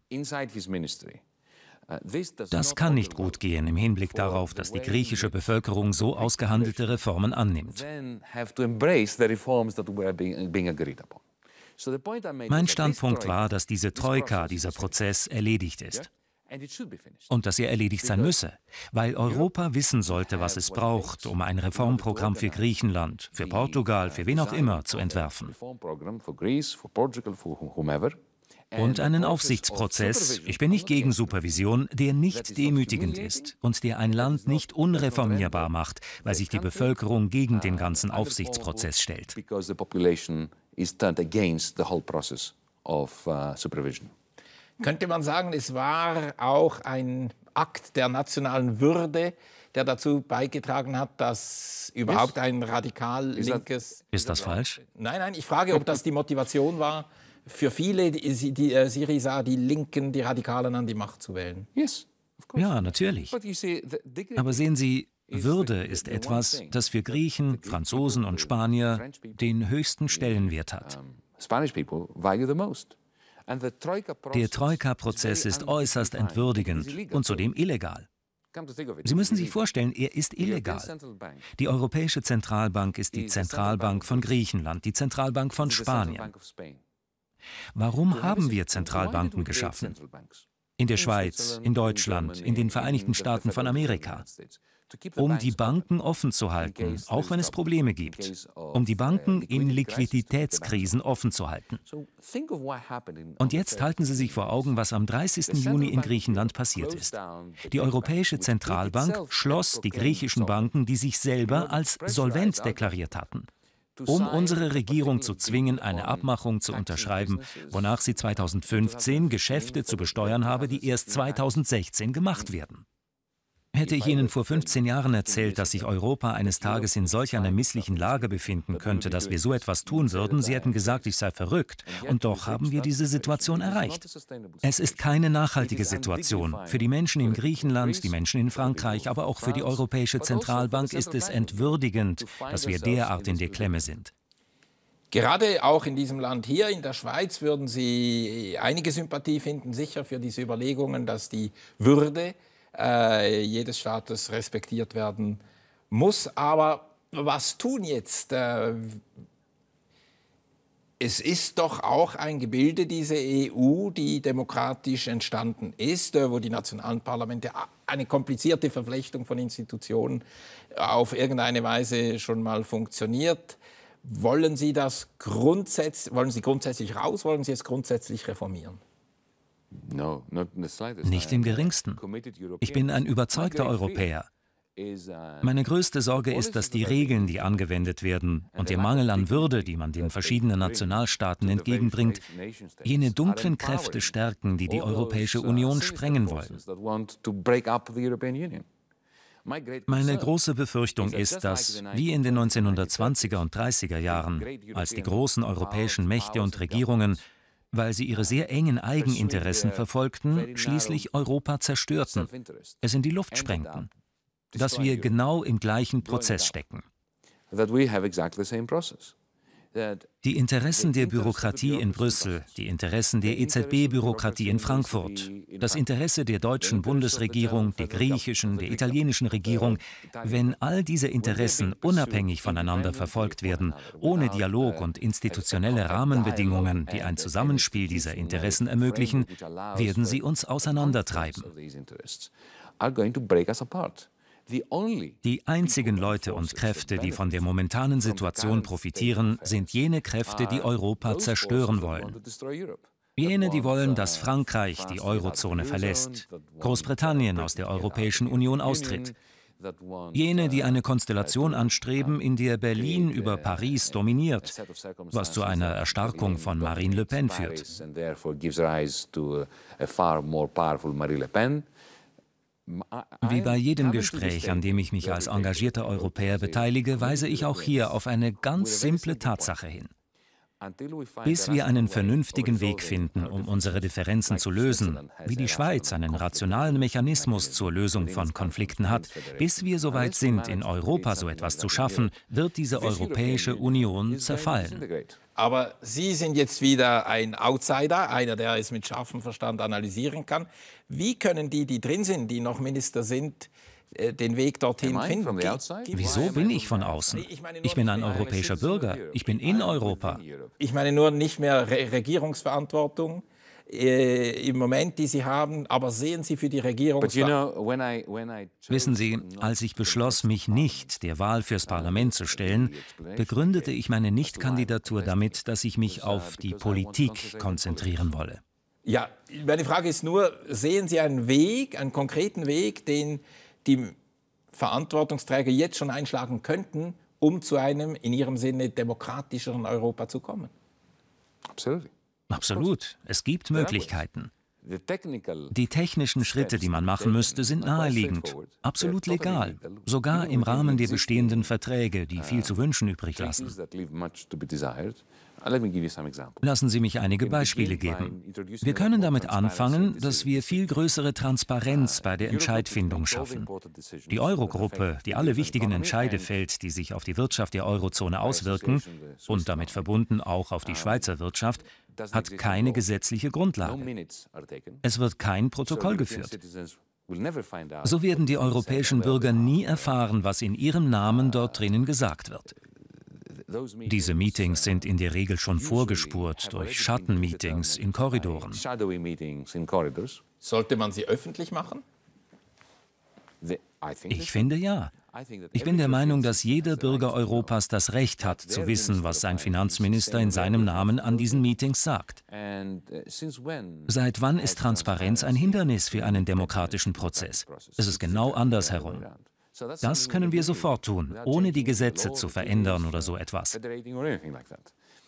Das kann nicht gut gehen im Hinblick darauf, dass die griechische Bevölkerung so ausgehandelte Reformen annimmt. Mein Standpunkt war, dass diese Troika, dieser Prozess erledigt ist. Und dass er erledigt sein müsse, weil Europa wissen sollte, was es braucht, um ein Reformprogramm für Griechenland, für Portugal, für wen auch immer zu entwerfen und einen Aufsichtsprozess. Ich bin nicht gegen Supervision, der nicht demütigend ist und der ein Land nicht unreformierbar macht, weil sich die Bevölkerung gegen den ganzen Aufsichtsprozess stellt. Uh, Könnte man sagen, es war auch ein Akt der nationalen Würde, der dazu beigetragen hat, dass überhaupt ein radikal linkes. Ist das falsch? Nein, nein, ich frage, ob das die Motivation war, für viele die, die äh, Syriza, die Linken, die Radikalen an die Macht zu wählen. Ja, natürlich. Aber sehen Sie, Würde ist etwas, das für Griechen, Franzosen und Spanier den höchsten Stellenwert hat. Der Troika-Prozess ist äußerst entwürdigend und zudem illegal. Sie müssen sich vorstellen, er ist illegal. Die Europäische Zentralbank ist die Zentralbank von Griechenland, die Zentralbank von Spanien. Warum haben wir Zentralbanken geschaffen? In der Schweiz, in Deutschland, in den Vereinigten Staaten von Amerika. Um die Banken offen zu halten, auch wenn es Probleme gibt. Um die Banken in Liquiditätskrisen offen zu halten. Und jetzt halten Sie sich vor Augen, was am 30. Juni in Griechenland passiert ist. Die Europäische Zentralbank schloss die griechischen Banken, die sich selber als solvent deklariert hatten um unsere Regierung zu zwingen, eine Abmachung zu unterschreiben, wonach sie 2015 Geschäfte zu besteuern habe, die erst 2016 gemacht werden. Hätte ich Ihnen vor 15 Jahren erzählt, dass sich Europa eines Tages in solch einer misslichen Lage befinden könnte, dass wir so etwas tun würden, Sie hätten gesagt, ich sei verrückt. Und doch haben wir diese Situation erreicht. Es ist keine nachhaltige Situation. Für die Menschen in Griechenland, die Menschen in Frankreich, aber auch für die Europäische Zentralbank ist es entwürdigend, dass wir derart in der Klemme sind. Gerade auch in diesem Land hier, in der Schweiz, würden Sie einige Sympathie finden, sicher für diese Überlegungen, dass die Würde äh, jedes Staates respektiert werden muss. Aber was tun jetzt? Äh, es ist doch auch ein Gebilde, diese EU, die demokratisch entstanden ist, äh, wo die nationalen Parlamente eine komplizierte Verflechtung von Institutionen auf irgendeine Weise schon mal funktioniert. Wollen Sie das grundsätzlich, wollen Sie grundsätzlich raus, wollen Sie es grundsätzlich reformieren? Nicht im geringsten. Ich bin ein überzeugter Europäer. Uh, Meine größte Sorge ist, dass die Regeln, die angewendet werden, und der Mangel an Würde, die man den verschiedenen Nationalstaaten entgegenbringt, jene dunklen Kräfte stärken, die die Europäische uh, Union sprengen wollen. Meine große Befürchtung ist, dass, wie in den 1920er und 30er Jahren, als die großen europäischen Mächte und Regierungen weil sie ihre sehr engen Eigeninteressen äh, verfolgten, schließlich Europa zerstörten, es in die Luft sprengten, dass wir genau im gleichen Prozess stecken. Die Interessen der Bürokratie in Brüssel, die Interessen der EZB-Bürokratie in Frankfurt, das Interesse der deutschen Bundesregierung, der griechischen, der italienischen Regierung, wenn all diese Interessen unabhängig voneinander verfolgt werden, ohne Dialog und institutionelle Rahmenbedingungen, die ein Zusammenspiel dieser Interessen ermöglichen, werden sie uns auseinandertreiben. Die einzigen Leute und Kräfte, die von der momentanen Situation profitieren, sind jene Kräfte, die Europa zerstören wollen. Jene, die wollen, uh, dass Frankreich die Eurozone verlässt, Großbritannien aus der Europäischen Union austritt. Jene, die uh, eine Konstellation anstreben, in der Berlin über Paris dominiert, was zu einer Erstarkung von Marine Le Pen führt. Wie bei jedem Gespräch, an dem ich mich als engagierter Europäer beteilige, weise ich auch hier auf eine ganz simple Tatsache hin. Bis wir einen vernünftigen Weg finden, um unsere Differenzen zu lösen, wie die Schweiz einen rationalen Mechanismus zur Lösung von Konflikten hat, bis wir soweit sind, in Europa so etwas zu schaffen, wird diese Europäische Union zerfallen. Aber Sie sind jetzt wieder ein Outsider, einer, der es mit scharfem Verstand analysieren kann. Wie können die, die drin sind, die noch Minister sind, äh, den Weg dorthin finden. Wieso bin ich von außen? Ich bin ein europäischer Bürger. Ich bin in Europa. Ich meine nur nicht mehr Re Regierungsverantwortung äh, im Moment, die Sie haben, aber sehen Sie für die Regierung. You know, Wissen Sie, als ich beschloss, mich nicht der Wahl fürs uh, Parlament zu stellen, begründete ich meine Nichtkandidatur damit, dass ich mich uh, auf die Politik konzentrieren wolle. Ja, meine Frage ist nur, sehen Sie einen Weg, einen konkreten Weg, den die Verantwortungsträger jetzt schon einschlagen könnten, um zu einem in ihrem Sinne demokratischeren Europa zu kommen. Absolut. Es gibt Möglichkeiten. Die technischen Schritte, die man machen müsste, sind naheliegend, absolut legal, sogar im Rahmen der bestehenden Verträge, die viel zu wünschen übrig lassen. Lassen Sie mich einige Beispiele geben. Wir können damit anfangen, dass wir viel größere Transparenz uh, bei der Entscheidfindung schaffen. Die Eurogruppe, die alle wichtigen Entscheide fällt, die sich auf die Wirtschaft der Eurozone auswirken und damit verbunden auch auf die Schweizer Wirtschaft, hat keine gesetzliche Grundlage. Es wird kein Protokoll geführt. So werden die europäischen Bürger nie erfahren, was in ihrem Namen dort drinnen gesagt wird. Diese Meetings sind in der Regel schon vorgespurt durch Schattenmeetings in Korridoren. Sollte man sie öffentlich machen? Ich finde ja. Ich bin der Meinung, dass jeder Bürger Europas das Recht hat, zu wissen, was sein Finanzminister in seinem Namen an diesen Meetings sagt. Uh, Seit wann ist Transparenz ein Hindernis für einen demokratischen Prozess? Es ist genau andersherum. Das können wir sofort tun, ohne die Gesetze zu verändern oder so etwas.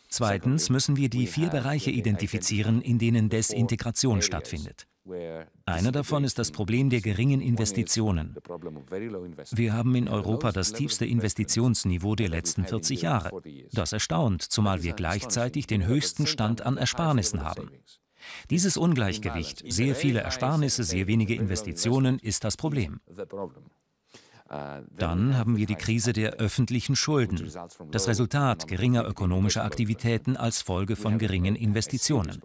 Zweitens müssen wir die vier Bereiche identifizieren, in denen Desintegration stattfindet. Einer davon ist das Problem der geringen Investitionen. Wir haben in Europa das tiefste Investitionsniveau der letzten 40 Jahre. Das erstaunt, zumal wir gleichzeitig den höchsten Stand an Ersparnissen haben. Dieses Ungleichgewicht, sehr viele Ersparnisse, sehr wenige Investitionen, ist das Problem. Äh, dann haben also wir die Krise der öffentlichen Schulden, das Resultat geringer ökonomischer Aktivitäten als Folge von geringen Investitionen.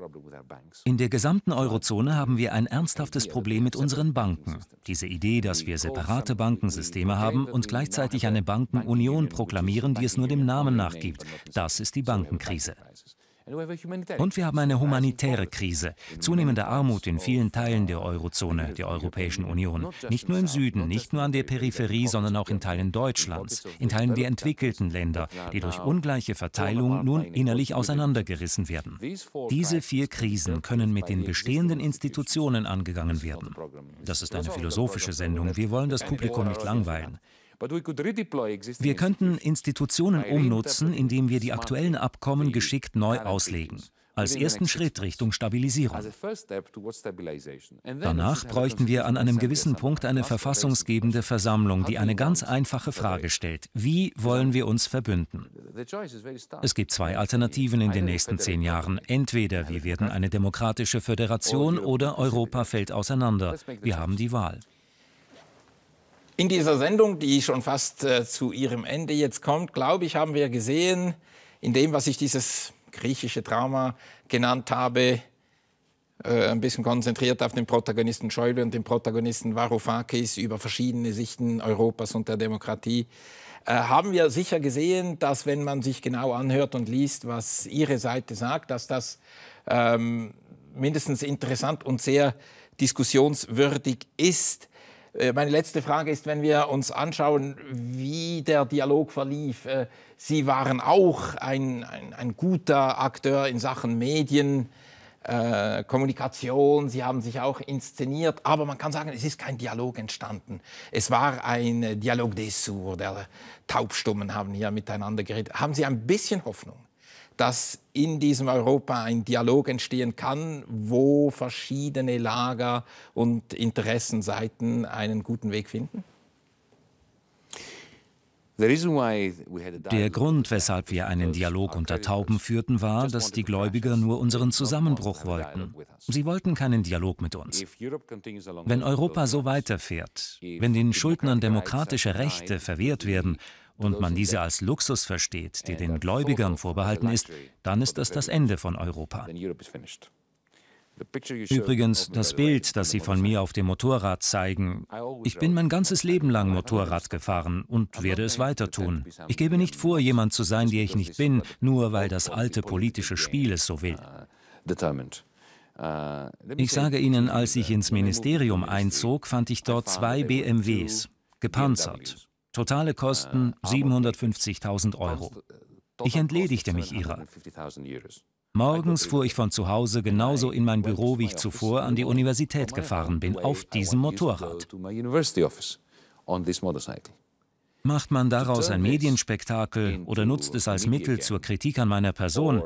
In der gesamten Eurozone haben wir ein ernsthaftes Problem mit unseren Banken. Diese Idee, dass wir separate Bankensysteme haben und gleichzeitig eine Bankenunion proklamieren, die es nur dem Namen nachgibt, das ist die Bankenkrise. Und wir haben eine humanitäre Krise, zunehmende Armut in vielen Teilen der Eurozone, der Europäischen Union, nicht nur im Süden, nicht nur an der Peripherie, sondern auch in also Teilen Deutschlands, in Teilen der entwickelten Länder, die durch ungleiche Verteilung nun innerlich auseinandergerissen werden. Diese vier Krisen können mit den bestehenden Institutionen angegangen werden. Das ist eine philosophische Sendung. Wir wollen das Publikum nicht langweilen. Wir könnten Institutionen umnutzen, indem wir die aktuellen Abkommen geschickt neu auslegen. Als ersten Schritt Richtung Stabilisierung. Danach bräuchten wir an einem gewissen Punkt eine verfassungsgebende Versammlung, die eine ganz einfache Frage stellt. Wie wollen wir uns verbünden? Es gibt zwei Alternativen in den nächsten zehn Jahren. Entweder wir werden eine demokratische Föderation oder Europa fällt auseinander. Wir haben die Wahl. In dieser Sendung, die schon fast äh, zu ihrem Ende jetzt kommt, glaube ich, haben wir gesehen, in dem, was ich dieses griechische Drama genannt habe, äh, ein bisschen konzentriert auf den Protagonisten Schäuble und den Protagonisten Varoufakis über verschiedene Sichten Europas und der Demokratie, äh, haben wir sicher gesehen, dass wenn man sich genau anhört und liest, was ihre Seite sagt, dass das ähm, mindestens interessant und sehr diskussionswürdig ist. Äh, meine letzte Frage ist, wenn wir uns anschauen, wie der Dialog verlief. Äh, Sie waren auch ein, ein, ein guter Akteur in Sachen Medien, äh, Kommunikation. Sie haben sich auch inszeniert. Aber man kann sagen, es ist kein Dialog entstanden. Es war ein Dialog des Sourds. Der Taubstummen haben hier miteinander geredet. Haben Sie ein bisschen Hoffnung? dass in diesem Europa ein Dialog entstehen kann, wo verschiedene Lager und Interessenseiten einen guten Weg finden? Der Grund, weshalb wir einen Dialog unter Tauben führten, war, dass die Gläubiger nur unseren Zusammenbruch wollten. Sie wollten keinen Dialog mit uns. Wenn Europa so weiterfährt, wenn den Schuldnern demokratische Rechte verwehrt werden und man diese als Luxus versteht, die den Gläubigern vorbehalten ist, dann ist das das Ende von Europa. Übrigens, das Bild, das Sie von mir auf dem Motorrad zeigen. Ich bin mein ganzes Leben lang Motorrad gefahren und werde es weiter tun. Ich gebe nicht vor, jemand zu sein, der ich nicht bin, nur weil das alte politische Spiel es so will. Uh, uh, ich sage Ihnen, als ich ins Ministerium einzog, fand ich dort zwei BMWs, gepanzert. Totale Kosten 750.000 äh, Euro. Ich entledigte mich ihrer. Morgens fuhr ich von zu Hause genauso in mein Büro, wie ich zuvor an die Universität gefahren bin, auf diesem Motorrad. Macht man daraus ein Medienspektakel oder nutzt es als Mittel zur Kritik an meiner Person,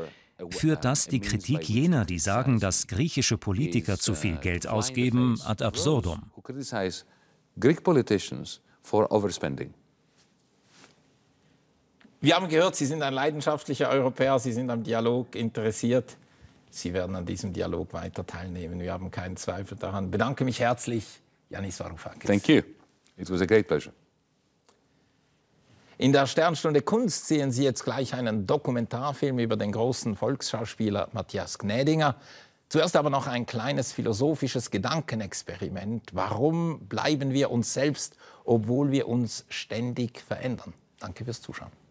führt das die Kritik jener, die sagen, dass griechische Politiker zu viel uh, Geld ausgeben, ad absurdum. for overspending. Wir haben gehört, Sie sind ein leidenschaftlicher Europäer, Sie sind am Dialog interessiert. Sie werden an diesem Dialog weiter teilnehmen. Wir haben keinen Zweifel daran. Ich Bedanke mich herzlich, Janis Varoufakis. Thank you. It was a great pleasure. In der Sternstunde Kunst sehen Sie jetzt gleich einen Dokumentarfilm über den großen Volksschauspieler Matthias Gnädinger. Zuerst aber noch ein kleines philosophisches Gedankenexperiment. Warum bleiben wir uns selbst, obwohl wir uns ständig verändern? Danke fürs Zuschauen.